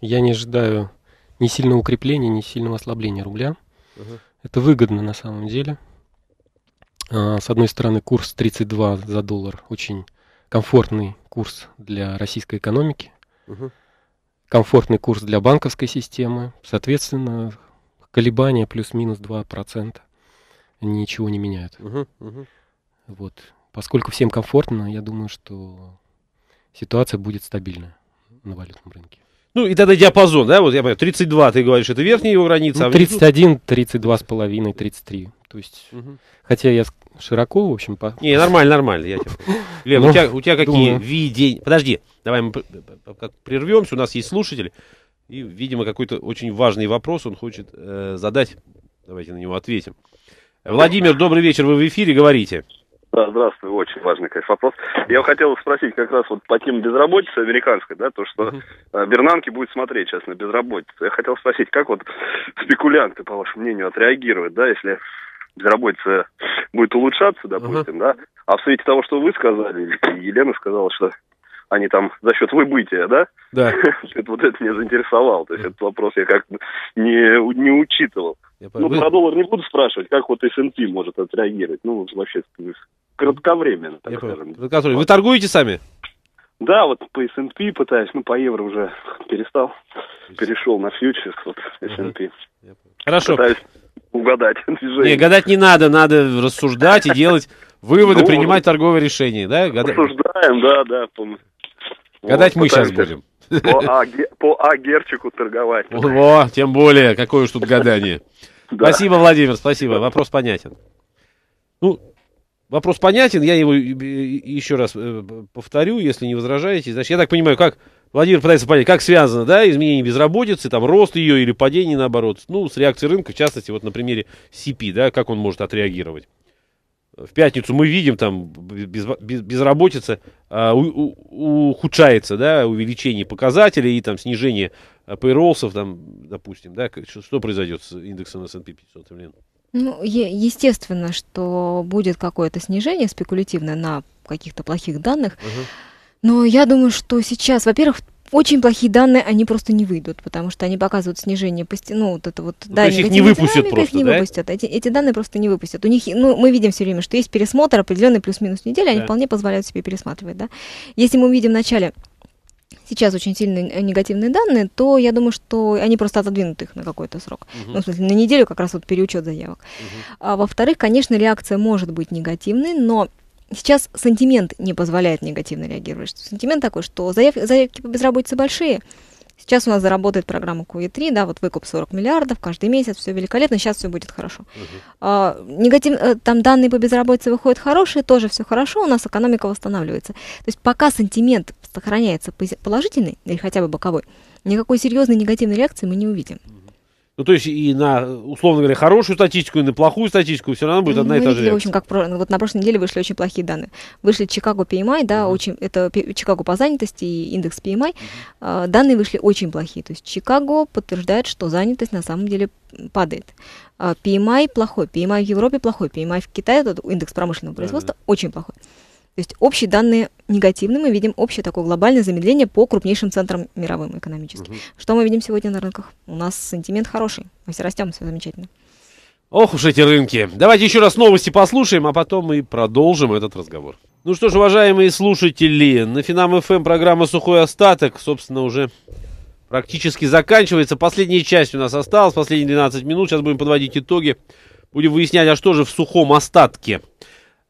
я не ожидаю ни сильного укрепления, ни сильного ослабления рубля. Угу. Это выгодно на самом деле. А, с одной стороны, курс 32 за доллар очень комфортный курс для российской экономики, угу. комфортный курс для банковской системы. Соответственно, колебания плюс-минус 2% ничего не меняют. Угу, угу. Вот. Поскольку всем комфортно, я думаю, что ситуация будет стабильная на валютном рынке. Ну, и тогда диапазон, да, вот я понимаю, 32, ты говоришь, это верхняя его граница. А ну, а 31, 32 с половиной, 33. То есть, угу. хотя я широко, в общем, по... Не, нормально, нормально, я тебя... Лен, у тебя, у тебя какие видения... Подожди, давай мы прервемся, у нас есть слушатель, и, видимо, какой-то очень важный вопрос он хочет э, задать. Давайте на него ответим. Владимир, добрый вечер, вы в эфире, говорите. Да, здравствуй, очень важный, конечно, вопрос. Я хотел спросить как раз вот по теме безработицы американской, да, то, что mm-hmm. Э, Бернанки будет смотреть сейчас на безработицу. Я хотел спросить, как вот спекулянты, по вашему мнению, отреагируют, да, если безработица будет улучшаться, допустим, uh-huh. да, а в свете того, что вы сказали, Елена сказала, что они там за счет выбытия, да? Да. это, вот это меня заинтересовало. То есть этот вопрос я как не, не учитывал. Я ну, про доллар не буду спрашивать, как вот S&P может отреагировать. Ну, вообще, кратковременно, так Я скажем. Кратковременно. Вы торгуете сами? Да, вот по S&P пытаюсь, ну, по евро уже перестал, перешел на фьючерс, вот, S&P. Хорошо. Пытаюсь угадать движение. Не, гадать не надо, надо рассуждать и делать выводы, ну, принимать торговые решения, да? Рассуждаем, да, да. Гадать мы сейчас будем. По Агерчику а торговать. О, тем более, какое уж тут гадание. Спасибо, Владимир, спасибо, вопрос понятен. Ну, Вопрос понятен, я его э, э, еще раз э, повторю, если не возражаете. Значит, я так понимаю, как Владимир пытается понять, как связано, да, изменение безработицы, там, рост ее или падение, наоборот, ну, с реакцией рынка, в частности, вот на примере CP, да, как он может отреагировать. В пятницу мы видим, там, без, без, безработица а, у, у, ухудшается, да, увеличение показателей и, там, снижение пейролсов, а, там, допустим, да, что, что произойдет с индексом S&P 500, Блин. Ну, естественно, что будет какое-то снижение спекулятивное на каких-то плохих данных. Угу. Но я думаю, что сейчас, во-первых, очень плохие данные, они просто не выйдут, потому что они показывают снижение пости... ну, вот это вот ну, да, то есть их не выпустят просто, их не да? выпустят. Эти, эти данные просто не выпустят. У них, ну, мы видим все время, что есть пересмотр определенный плюс-минус недели, они да. вполне позволяют себе пересматривать, да. Если мы увидим в начале сейчас очень сильные э, негативные данные, то я думаю, что они просто отодвинут их на какой-то срок. Угу. Ну, в смысле, на неделю как раз вот переучет заявок. Угу. А, во-вторых, конечно, реакция может быть негативной, но сейчас сантимент не позволяет негативно реагировать. Сантимент такой, что заявки, заявки по безработице большие, Сейчас у нас заработает программа QE3, да, вот выкуп 40 миллиардов каждый месяц, все великолепно, сейчас все будет хорошо. Угу. А, негатив, э, там данные по безработице выходят хорошие, тоже все хорошо, у нас экономика восстанавливается. То есть пока сантимент сохраняется положительный, или хотя бы боковой, никакой серьезной негативной реакции мы не увидим. Угу. Ну, то есть и на, условно говоря, хорошую статистику, и на плохую статистику все равно будет одна Мы и та же. Видели, в общем, как вот на прошлой неделе вышли очень плохие данные. Вышли Чикаго PMI, да, mm-hmm. очень, это Чикаго по занятости и индекс PMI. Mm-hmm. А, данные вышли очень плохие. То есть Чикаго подтверждает, что занятость на самом деле падает. А, PMI плохой, PMI в Европе плохой, PMI в Китае, этот индекс промышленного производства, mm-hmm. очень плохой. То есть общие данные негативны, мы видим общее такое глобальное замедление по крупнейшим центрам мировым экономическим. Угу. Что мы видим сегодня на рынках? У нас сентимент хороший, мы все растем, все замечательно. Ох уж эти рынки. Давайте еще раз новости послушаем, а потом мы продолжим этот разговор. Ну что ж, уважаемые слушатели, на Финам ФМ эм программа «Сухой остаток», собственно, уже практически заканчивается. Последняя часть у нас осталась, последние 12 минут. Сейчас будем подводить итоги. Будем выяснять, а что же в сухом остатке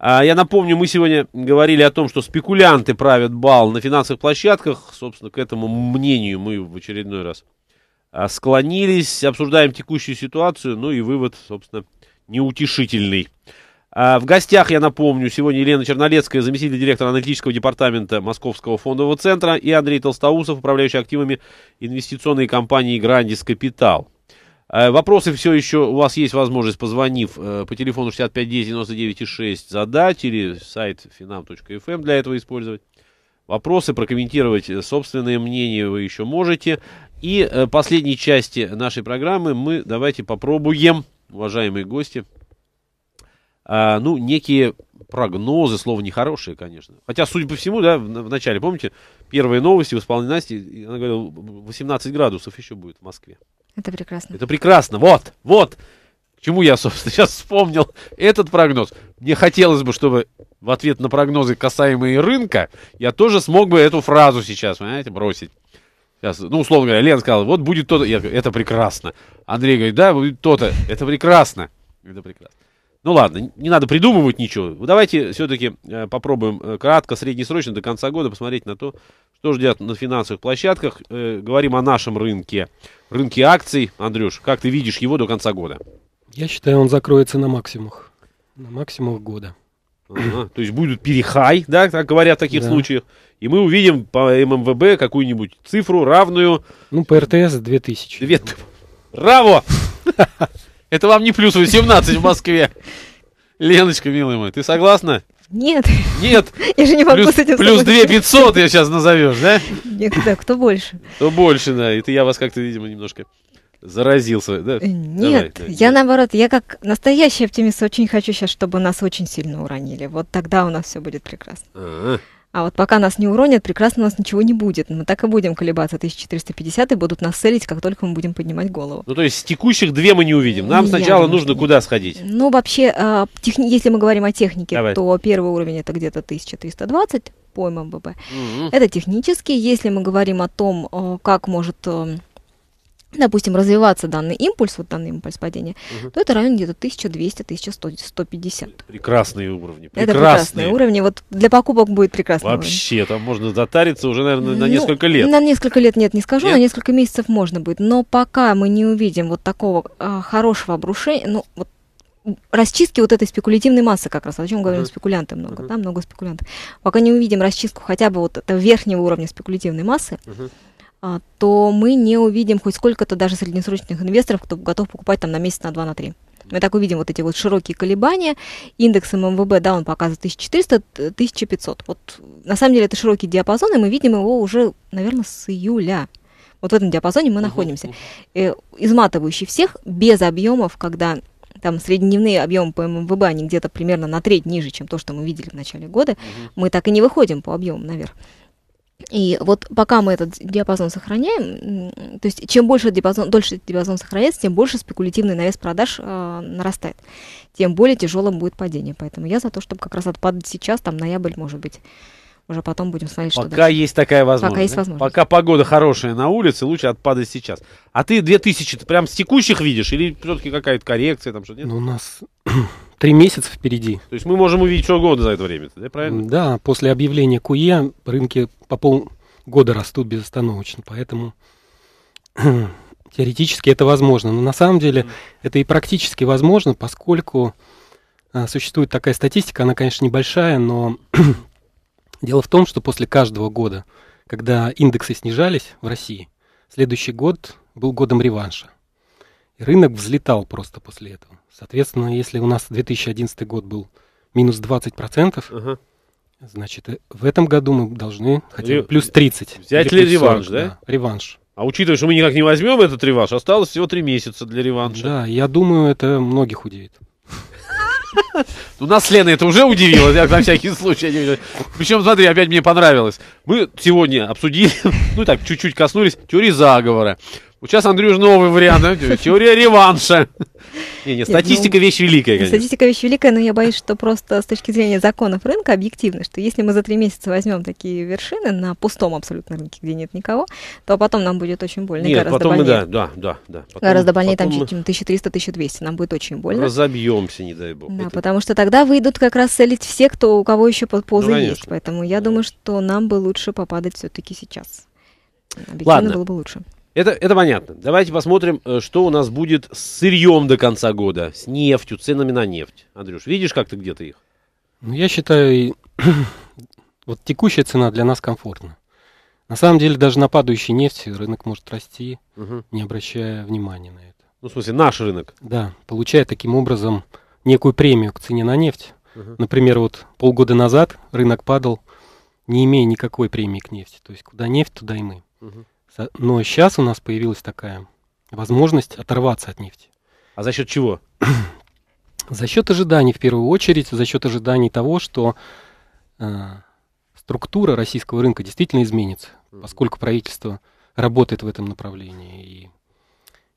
а, я напомню, мы сегодня говорили о том, что спекулянты правят бал на финансовых площадках. Собственно, к этому мнению мы в очередной раз а, склонились. Обсуждаем текущую ситуацию. Ну и вывод, собственно, неутешительный. А, в гостях, я напомню, сегодня Елена Чернолецкая, заместитель директора аналитического департамента Московского фондового центра, и Андрей Толстоусов, управляющий активами инвестиционной компании «Грандис Капитал». Э, вопросы все еще у вас есть возможность, позвонив э, по телефону 6510-99,6 задать или сайт finam.fm эм для этого использовать. Вопросы, прокомментировать э, собственное мнение вы еще можете. И последней части нашей программы мы давайте попробуем, уважаемые гости, а, ну, некие прогнозы, слово нехорошее, конечно. Хотя, судя по всему, да, в, начале, помните, первые новости в исполнении Насти, она говорила, 18 градусов еще будет в Москве. Это прекрасно. Это прекрасно. Вот, вот. К чему я, собственно, сейчас вспомнил этот прогноз. Мне хотелось бы, чтобы в ответ на прогнозы, касаемые рынка, я тоже смог бы эту фразу сейчас, понимаете, бросить. Сейчас, ну, условно говоря, Лен сказал, вот будет то-то. Я говорю, это прекрасно. Андрей говорит, да, будет то-то. Это прекрасно. Это прекрасно. Ну ладно, не надо придумывать ничего. Ну, давайте все-таки э, попробуем э, кратко, среднесрочно, до конца года посмотреть на то, что ждет на финансовых площадках. Э, говорим о нашем рынке, рынке акций. Андрюш, как ты видишь его до конца года? Я считаю, он закроется на максимумах, на максимумах года. Ага, то есть будет перехай, да, так говорят в таких да. случаях. И мы увидим по ММВБ какую-нибудь цифру равную... Ну, по РТС 2000. 2000. Раво. Это вам не плюс 18 в Москве. Леночка, милый мой, ты согласна? Нет. Нет. Я же не могу плюс, с этим Плюс 2 500 я сейчас назовешь, да? Нет, да, кто больше. Кто больше, да. И ты, я вас как-то, видимо, немножко заразился, да? Э, нет, Давай, я да. наоборот, я как настоящий оптимист очень хочу сейчас, чтобы нас очень сильно уронили. Вот тогда у нас все будет прекрасно. А-а-а. А вот пока нас не уронят, прекрасно у нас ничего не будет. Мы так и будем колебаться 1450 и будут нас целить, как только мы будем поднимать голову. Ну, то есть текущих две мы не увидим. Нам Я сначала не... нужно куда сходить? Ну, вообще, а, техни... если мы говорим о технике, Давай. то первый уровень это где-то 1320 по ММББ. Угу. Это технически. Если мы говорим о том, а, как может а, допустим, развиваться данный импульс, вот данный импульс падения, угу. то это район где-то 1200-1150. Прекрасные уровни. Прекрасные. Это прекрасные уровни. Вот для покупок будет прекрасно. Вообще, уровень. там можно затариться уже, наверное, на ну, несколько лет. На несколько лет нет, не скажу, нет? на несколько месяцев можно будет. Но пока мы не увидим вот такого э, хорошего обрушения, ну, вот расчистки вот этой спекулятивной массы как раз, о чем говорим, uh-huh. спекулянты много, uh-huh. да, много спекулянтов. Пока не увидим расчистку хотя бы вот этого верхнего уровня спекулятивной массы, uh-huh а, то мы не увидим хоть сколько-то даже среднесрочных инвесторов, кто готов покупать там на месяц, на два, на три. Мы так увидим вот эти вот широкие колебания. Индекс ММВБ, да, он показывает 1400-1500. Вот на самом деле это широкий диапазон, и мы видим его уже, наверное, с июля. Вот в этом диапазоне мы находимся. Угу. Изматывающий всех, без объемов, когда там среднедневные объемы по ММВБ, они где-то примерно на треть ниже, чем то, что мы видели в начале года, угу. мы так и не выходим по объемам наверх. И вот пока мы этот диапазон сохраняем, то есть чем больше диапазон, дольше диапазон сохраняется, тем больше спекулятивный навес продаж э, нарастает, тем более тяжелым будет падение. Поэтому я за то, чтобы как раз отпадать сейчас, там ноябрь может быть. Уже потом будем смотреть, Пока что Пока есть такая возможность. Пока есть возможность. Пока погода хорошая на улице, лучше отпадать сейчас. А ты 2000 ты прям с текущих видишь или все-таки какая-то коррекция там что-то? Ну, у нас три месяца впереди. То есть мы можем увидеть что угодно за это время, да, правильно? Да, после объявления КУЕ рынки по полгода растут безостановочно, поэтому теоретически это возможно. Но на самом деле это и практически возможно, поскольку а, существует такая статистика, она, конечно, небольшая, но дело в том, что после каждого года, когда индексы снижались в России, следующий год был годом реванша. И рынок взлетал просто после этого. Соответственно, если у нас 2011 год был минус 20%, ага. значит, э, в этом году мы должны хотя бы плюс 30. Взять ли реванш, 40, да? да? Реванш. А учитывая, что мы никак не возьмем этот реванш, осталось всего три месяца для реванша. Да, я думаю, это многих удивит. У ну, нас Лена это уже удивило, я на всякий случай. Причем, смотри, опять мне понравилось. Мы сегодня обсудили, ну так, чуть-чуть коснулись теории заговора. Вот сейчас, Андрюш, новый вариант. Да? Теория реванша. Не, не, статистика ну, вещь великая, конечно. Статистика вещь великая, но я боюсь, что просто с точки зрения законов рынка объективно, что если мы за три месяца возьмем такие вершины на пустом абсолютно рынке, где нет никого, то потом нам будет очень больно. Нет, гораздо потом больнее. мы, да, да, да. да. Потом, гораздо больнее потом там, чем 1300-1200, нам будет очень больно. Разобьемся, не дай бог. Да, Это... потому что тогда выйдут как раз целить все, кто у кого еще позы ну, есть. Поэтому я конечно. думаю, что нам бы лучше попадать все-таки сейчас. Объективно Ладно. было бы лучше. Это, это понятно. Давайте посмотрим, э, что у нас будет с сырьем до конца года, с нефтью, ценами на нефть. Андрюш, видишь как ты где-то их? Ну, я считаю, вот текущая цена для нас комфортна. На самом деле, даже на падающей нефти рынок может расти, угу. не обращая внимания на это. Ну, в смысле, наш рынок? Да, получая таким образом некую премию к цене на нефть. Угу. Например, вот полгода назад рынок падал, не имея никакой премии к нефти. То есть, куда нефть, туда и мы. Угу. Но сейчас у нас появилась такая возможность оторваться от нефти. А за счет чего? За счет ожиданий, в первую очередь, за счет ожиданий того, что э, структура российского рынка действительно изменится, mm-hmm. поскольку правительство работает в этом направлении. И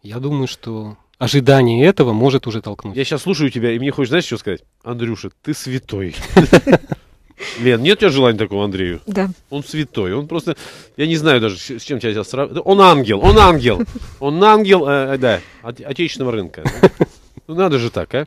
я думаю, что ожидание этого может уже толкнуть. Я сейчас слушаю тебя, и мне хочешь, знаешь, что сказать? Андрюша, ты святой. Лен, нет у тебя желания такого Андрею? Да. Он святой, он просто, я не знаю даже, с чем тебя сравнивать. Он ангел, он ангел, он ангел, э, э да, от, отечественного рынка. Ну, ну надо же так, а?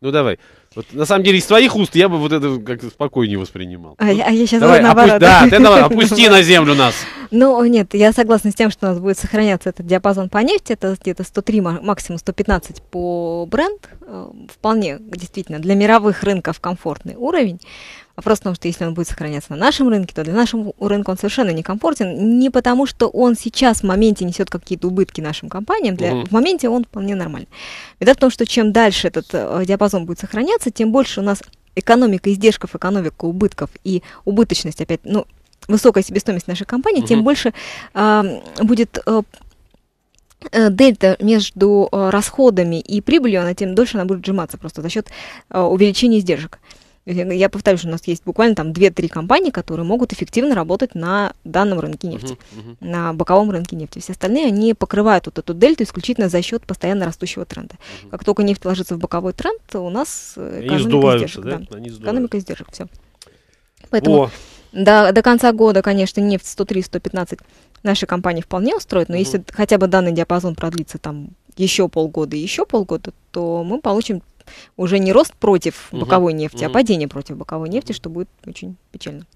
Ну давай. Вот, на самом деле, из твоих уст я бы вот это как-то спокойнее воспринимал. А, вот. я, а я сейчас давай, наоборот. Опу... Да, ты давай, опусти на землю нас. Ну, нет, я согласна с тем, что у нас будет сохраняться этот диапазон по нефти. Это где-то 103, максимум 115 по бренд. Э, вполне, действительно, для мировых рынков комфортный уровень. Вопрос в том, что если он будет сохраняться на нашем рынке, то для нашего рынка он совершенно некомфортен, не потому что он сейчас в моменте несет какие-то убытки нашим компаниям, для, угу. в моменте он вполне нормальный. Беда в том, что чем дальше этот э, диапазон будет сохраняться, тем больше у нас экономика издержков, экономика убытков и убыточность опять, ну, высокая себестоимость нашей компании, угу. тем больше э, будет э, дельта между э, расходами и прибылью, она тем дольше она будет сжиматься просто за счет э, увеличения издержек. Я повторю, что у нас есть буквально там 2-3 компании, которые могут эффективно работать на данном рынке нефти, uh-huh, uh-huh. на боковом рынке нефти. Все остальные, они покрывают вот эту дельту исключительно за счет постоянно растущего тренда. Uh-huh. Как только нефть ложится в боковой тренд, у нас экономика сдержек. Да? Да. Экономика сдержек, все. Поэтому... До, до конца года, конечно, нефть 103-115 нашей компании вполне устроит, но mm-hmm. если хотя бы данный диапазон продлится там еще полгода и еще полгода, то мы получим уже не рост против угу, боковой нефти, угу. а падение против боковой нефти, что будет очень печально.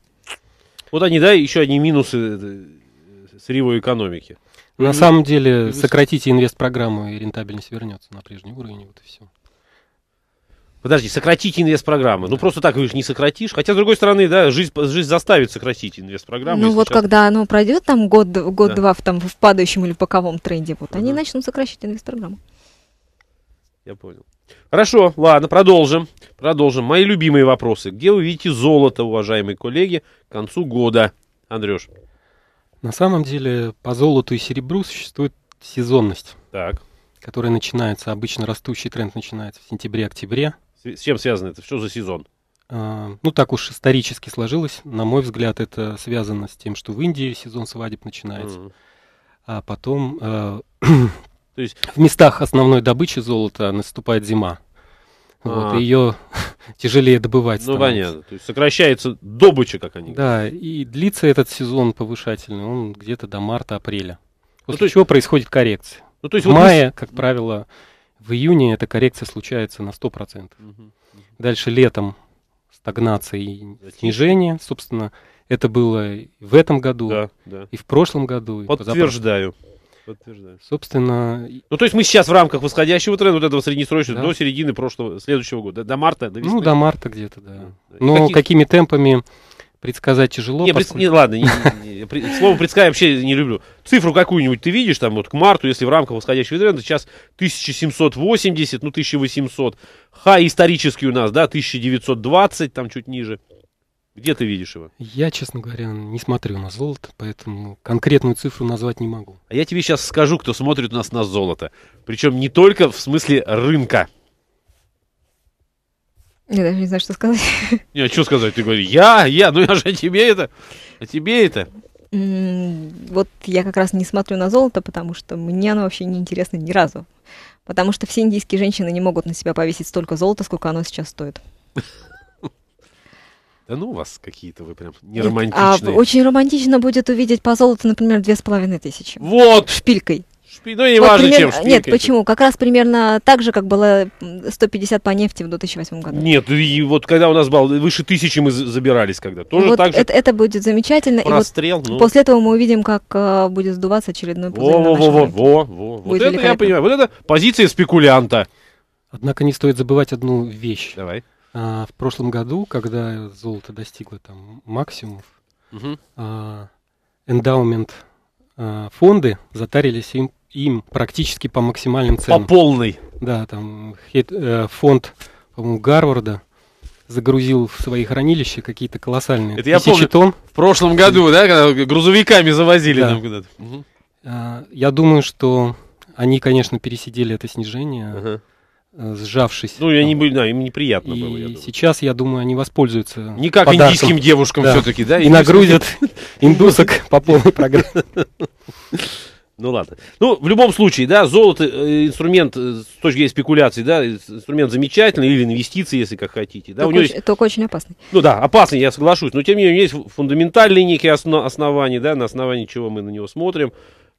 Вот они, да, еще одни минусы э, э, сырьевой экономики. На mm самом деле, сократите инвест-программу, и рентабельность вернется на прежний уровень, вот и все. Подожди, сократите инвест-программы. Да. Ну, просто так, вы видишь, не сократишь. Хотя, с другой стороны, да, жизнь, жизнь заставит сократить инвест-программы. Ну, вот сейчас... когда оно пройдет там год-два год, да. в, там, в падающем или боковом тренде, вот uh они начнут сокращать инвест-программу. Я понял. Хорошо, ладно, продолжим. Продолжим. Мои любимые вопросы. Где вы видите золото, уважаемые коллеги, к концу года? Андрюш. На самом деле по золоту и серебру существует сезонность. Так. Которая начинается, обычно растущий тренд начинается в сентябре-октябре. С чем связано это? Что за сезон? А, ну, так уж исторически сложилось. На мой взгляд, это связано с тем, что в Индии сезон свадеб начинается. Mm-hmm. А потом э, то есть в местах основной добычи золота наступает зима. Вот, а. и ее тяжелее добывать. Ну, становится. понятно. То есть сокращается добыча, как они да, говорят. Да, и длится этот сезон повышательный, он где-то до марта-апреля. Ну, После ну, то есть... чего происходит коррекция. Ну, то есть в вот мае, мы... как правило, в июне эта коррекция случается на 100%. Угу, угу. Дальше летом стагнация и снижение. Собственно, это было и в этом году, да, да. и в прошлом году. Подтверждаю. И Подтверждаю. Собственно... Ну, то есть мы сейчас в рамках восходящего тренда, вот этого среднесрочного, да. до середины прошлого, следующего года, до марта, до Ну, до марта где-то, да. Но Каких... какими темпами предсказать тяжело. Не, поскольку... не ладно, не, не, не, слово предсказать вообще не люблю. Цифру какую-нибудь ты видишь, там вот к марту, если в рамках восходящего тренда, сейчас 1780, ну 1800, хай исторический у нас, да, 1920, там чуть ниже. Где ты видишь его? Я, честно говоря, не смотрю на золото, поэтому конкретную цифру назвать не могу. А я тебе сейчас скажу, кто смотрит у нас на золото. Причем не только в смысле рынка. Я даже не знаю, что сказать. Не, а что сказать? Ты говоришь, я, я, ну я же тебе это, а тебе это. Вот я как раз не смотрю на золото, потому что мне оно вообще не интересно ни разу. Потому что все индийские женщины не могут на себя повесить столько золота, сколько оно сейчас стоит. Да ну у вас какие-то вы прям э, не романтичные. А очень романтично будет увидеть по золоту, например, две с половиной тысячи. Вот! Шпилькой. Ну, не вот важно, пример... чем шпилькой. Нет, почему? Как раз примерно так же, как было 150 по нефти в 2008 году. Нет, и вот когда у нас было выше тысячи, мы забирались когда. Тоже вот так же. Это, это будет замечательно. Прострел, и вот ну. После этого мы увидим, как а, будет сдуваться очередной пузырь во, во, во, во. Вот это я понимаю. Вот это позиция спекулянта. Однако не стоит забывать одну вещь. Давай. А, в прошлом году, когда золото достигло там максимумов, угу. а, эндаумент а, фонды затарились им, им практически по максимальным ценам. По полной. Да, там хит, э, фонд, по-моему, Гарварда загрузил в свои хранилища какие-то колоссальные Это я помню, тонн. в прошлом году, да, когда грузовиками завозили да. там куда-то. Угу. Я думаю, что они, конечно, пересидели это снижение. Угу. Э, сжавшись. Ну, я не были, да, им неприятно и было. Я сейчас, я думаю, они воспользуются. Не как подарком. индийским девушкам да. все-таки, да? И нагрузят индусок по полной программе. Ну ладно. Ну, в любом случае, да, золото, э, инструмент э, с точки зрения спекуляции, да, инструмент замечательный, или инвестиции, если как хотите. Да, только, у очень, есть... только очень опасный. Ну да, опасный, я соглашусь. Но тем не менее, есть фундаментальные некие основ... основания, да, на основании чего мы на него смотрим.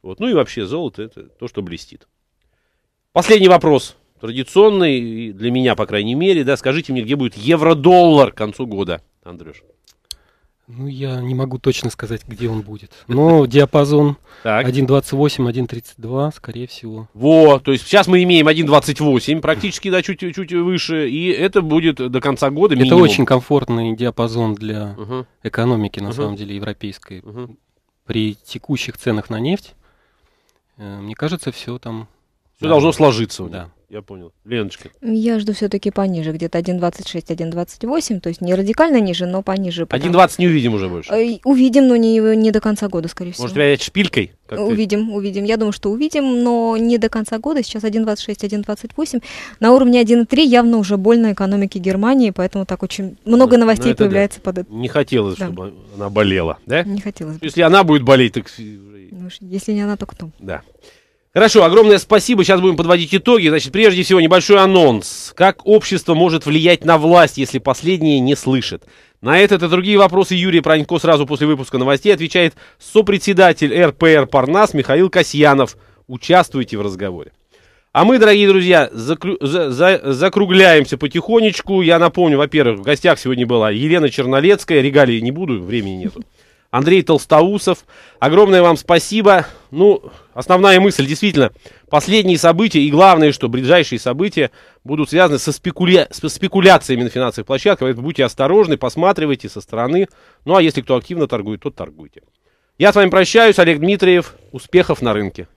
Вот. Ну и вообще золото это то, что блестит. Последний вопрос традиционный, для меня, по крайней мере, да, скажите мне, где будет евро-доллар к концу года, Андрюш? Ну, я не могу точно сказать, где он будет. Но диапазон 1.28, 1.32, скорее всего. Во, то есть сейчас мы имеем 1.28, практически, да, чуть, чуть выше, и это будет до конца года минимум. Это очень комфортный диапазон для угу. экономики, на угу. самом деле, европейской. Угу. При текущих ценах на нефть, э, мне кажется, все там все да. должно сложиться. Да. Я понял. Леночка. Я жду все-таки пониже, где-то 1.26, 1.28, то есть не радикально ниже, но пониже. Потому... 1.20 не увидим уже больше. Э, увидим, но не, не до конца года, скорее всего. Может, взять шпилькой? увидим, ты... увидим. Я думаю, что увидим, но не до конца года. Сейчас 1.26, 1.28. На уровне 1.3 явно уже больно экономике Германии, поэтому так очень много но, ну, новостей но ну, это появляется да. под это. Не хотелось, да. чтобы она болела, да? Не хотелось. Если она будет болеть, так... Ну, если не она, то кто? Да. Хорошо, огромное спасибо. Сейчас будем подводить итоги. Значит, прежде всего, небольшой анонс. Как общество может влиять на власть, если последнее не слышит? На этот и другие вопросы Юрий Пронько сразу после выпуска новостей отвечает сопредседатель РПР «Парнас» Михаил Касьянов. Участвуйте в разговоре. А мы, дорогие друзья, закру... за... За... закругляемся потихонечку. Я напомню, во-первых, в гостях сегодня была Елена Чернолецкая. Регалии не буду, времени нету. Андрей Толстоусов. Огромное вам спасибо. Ну, основная мысль, действительно, последние события и главное, что ближайшие события будут связаны со, спекуля... со спекуляциями на финансовых площадках. Поэтому будьте осторожны, посматривайте со стороны. Ну, а если кто активно торгует, то торгуйте. Я с вами прощаюсь. Олег Дмитриев. Успехов на рынке.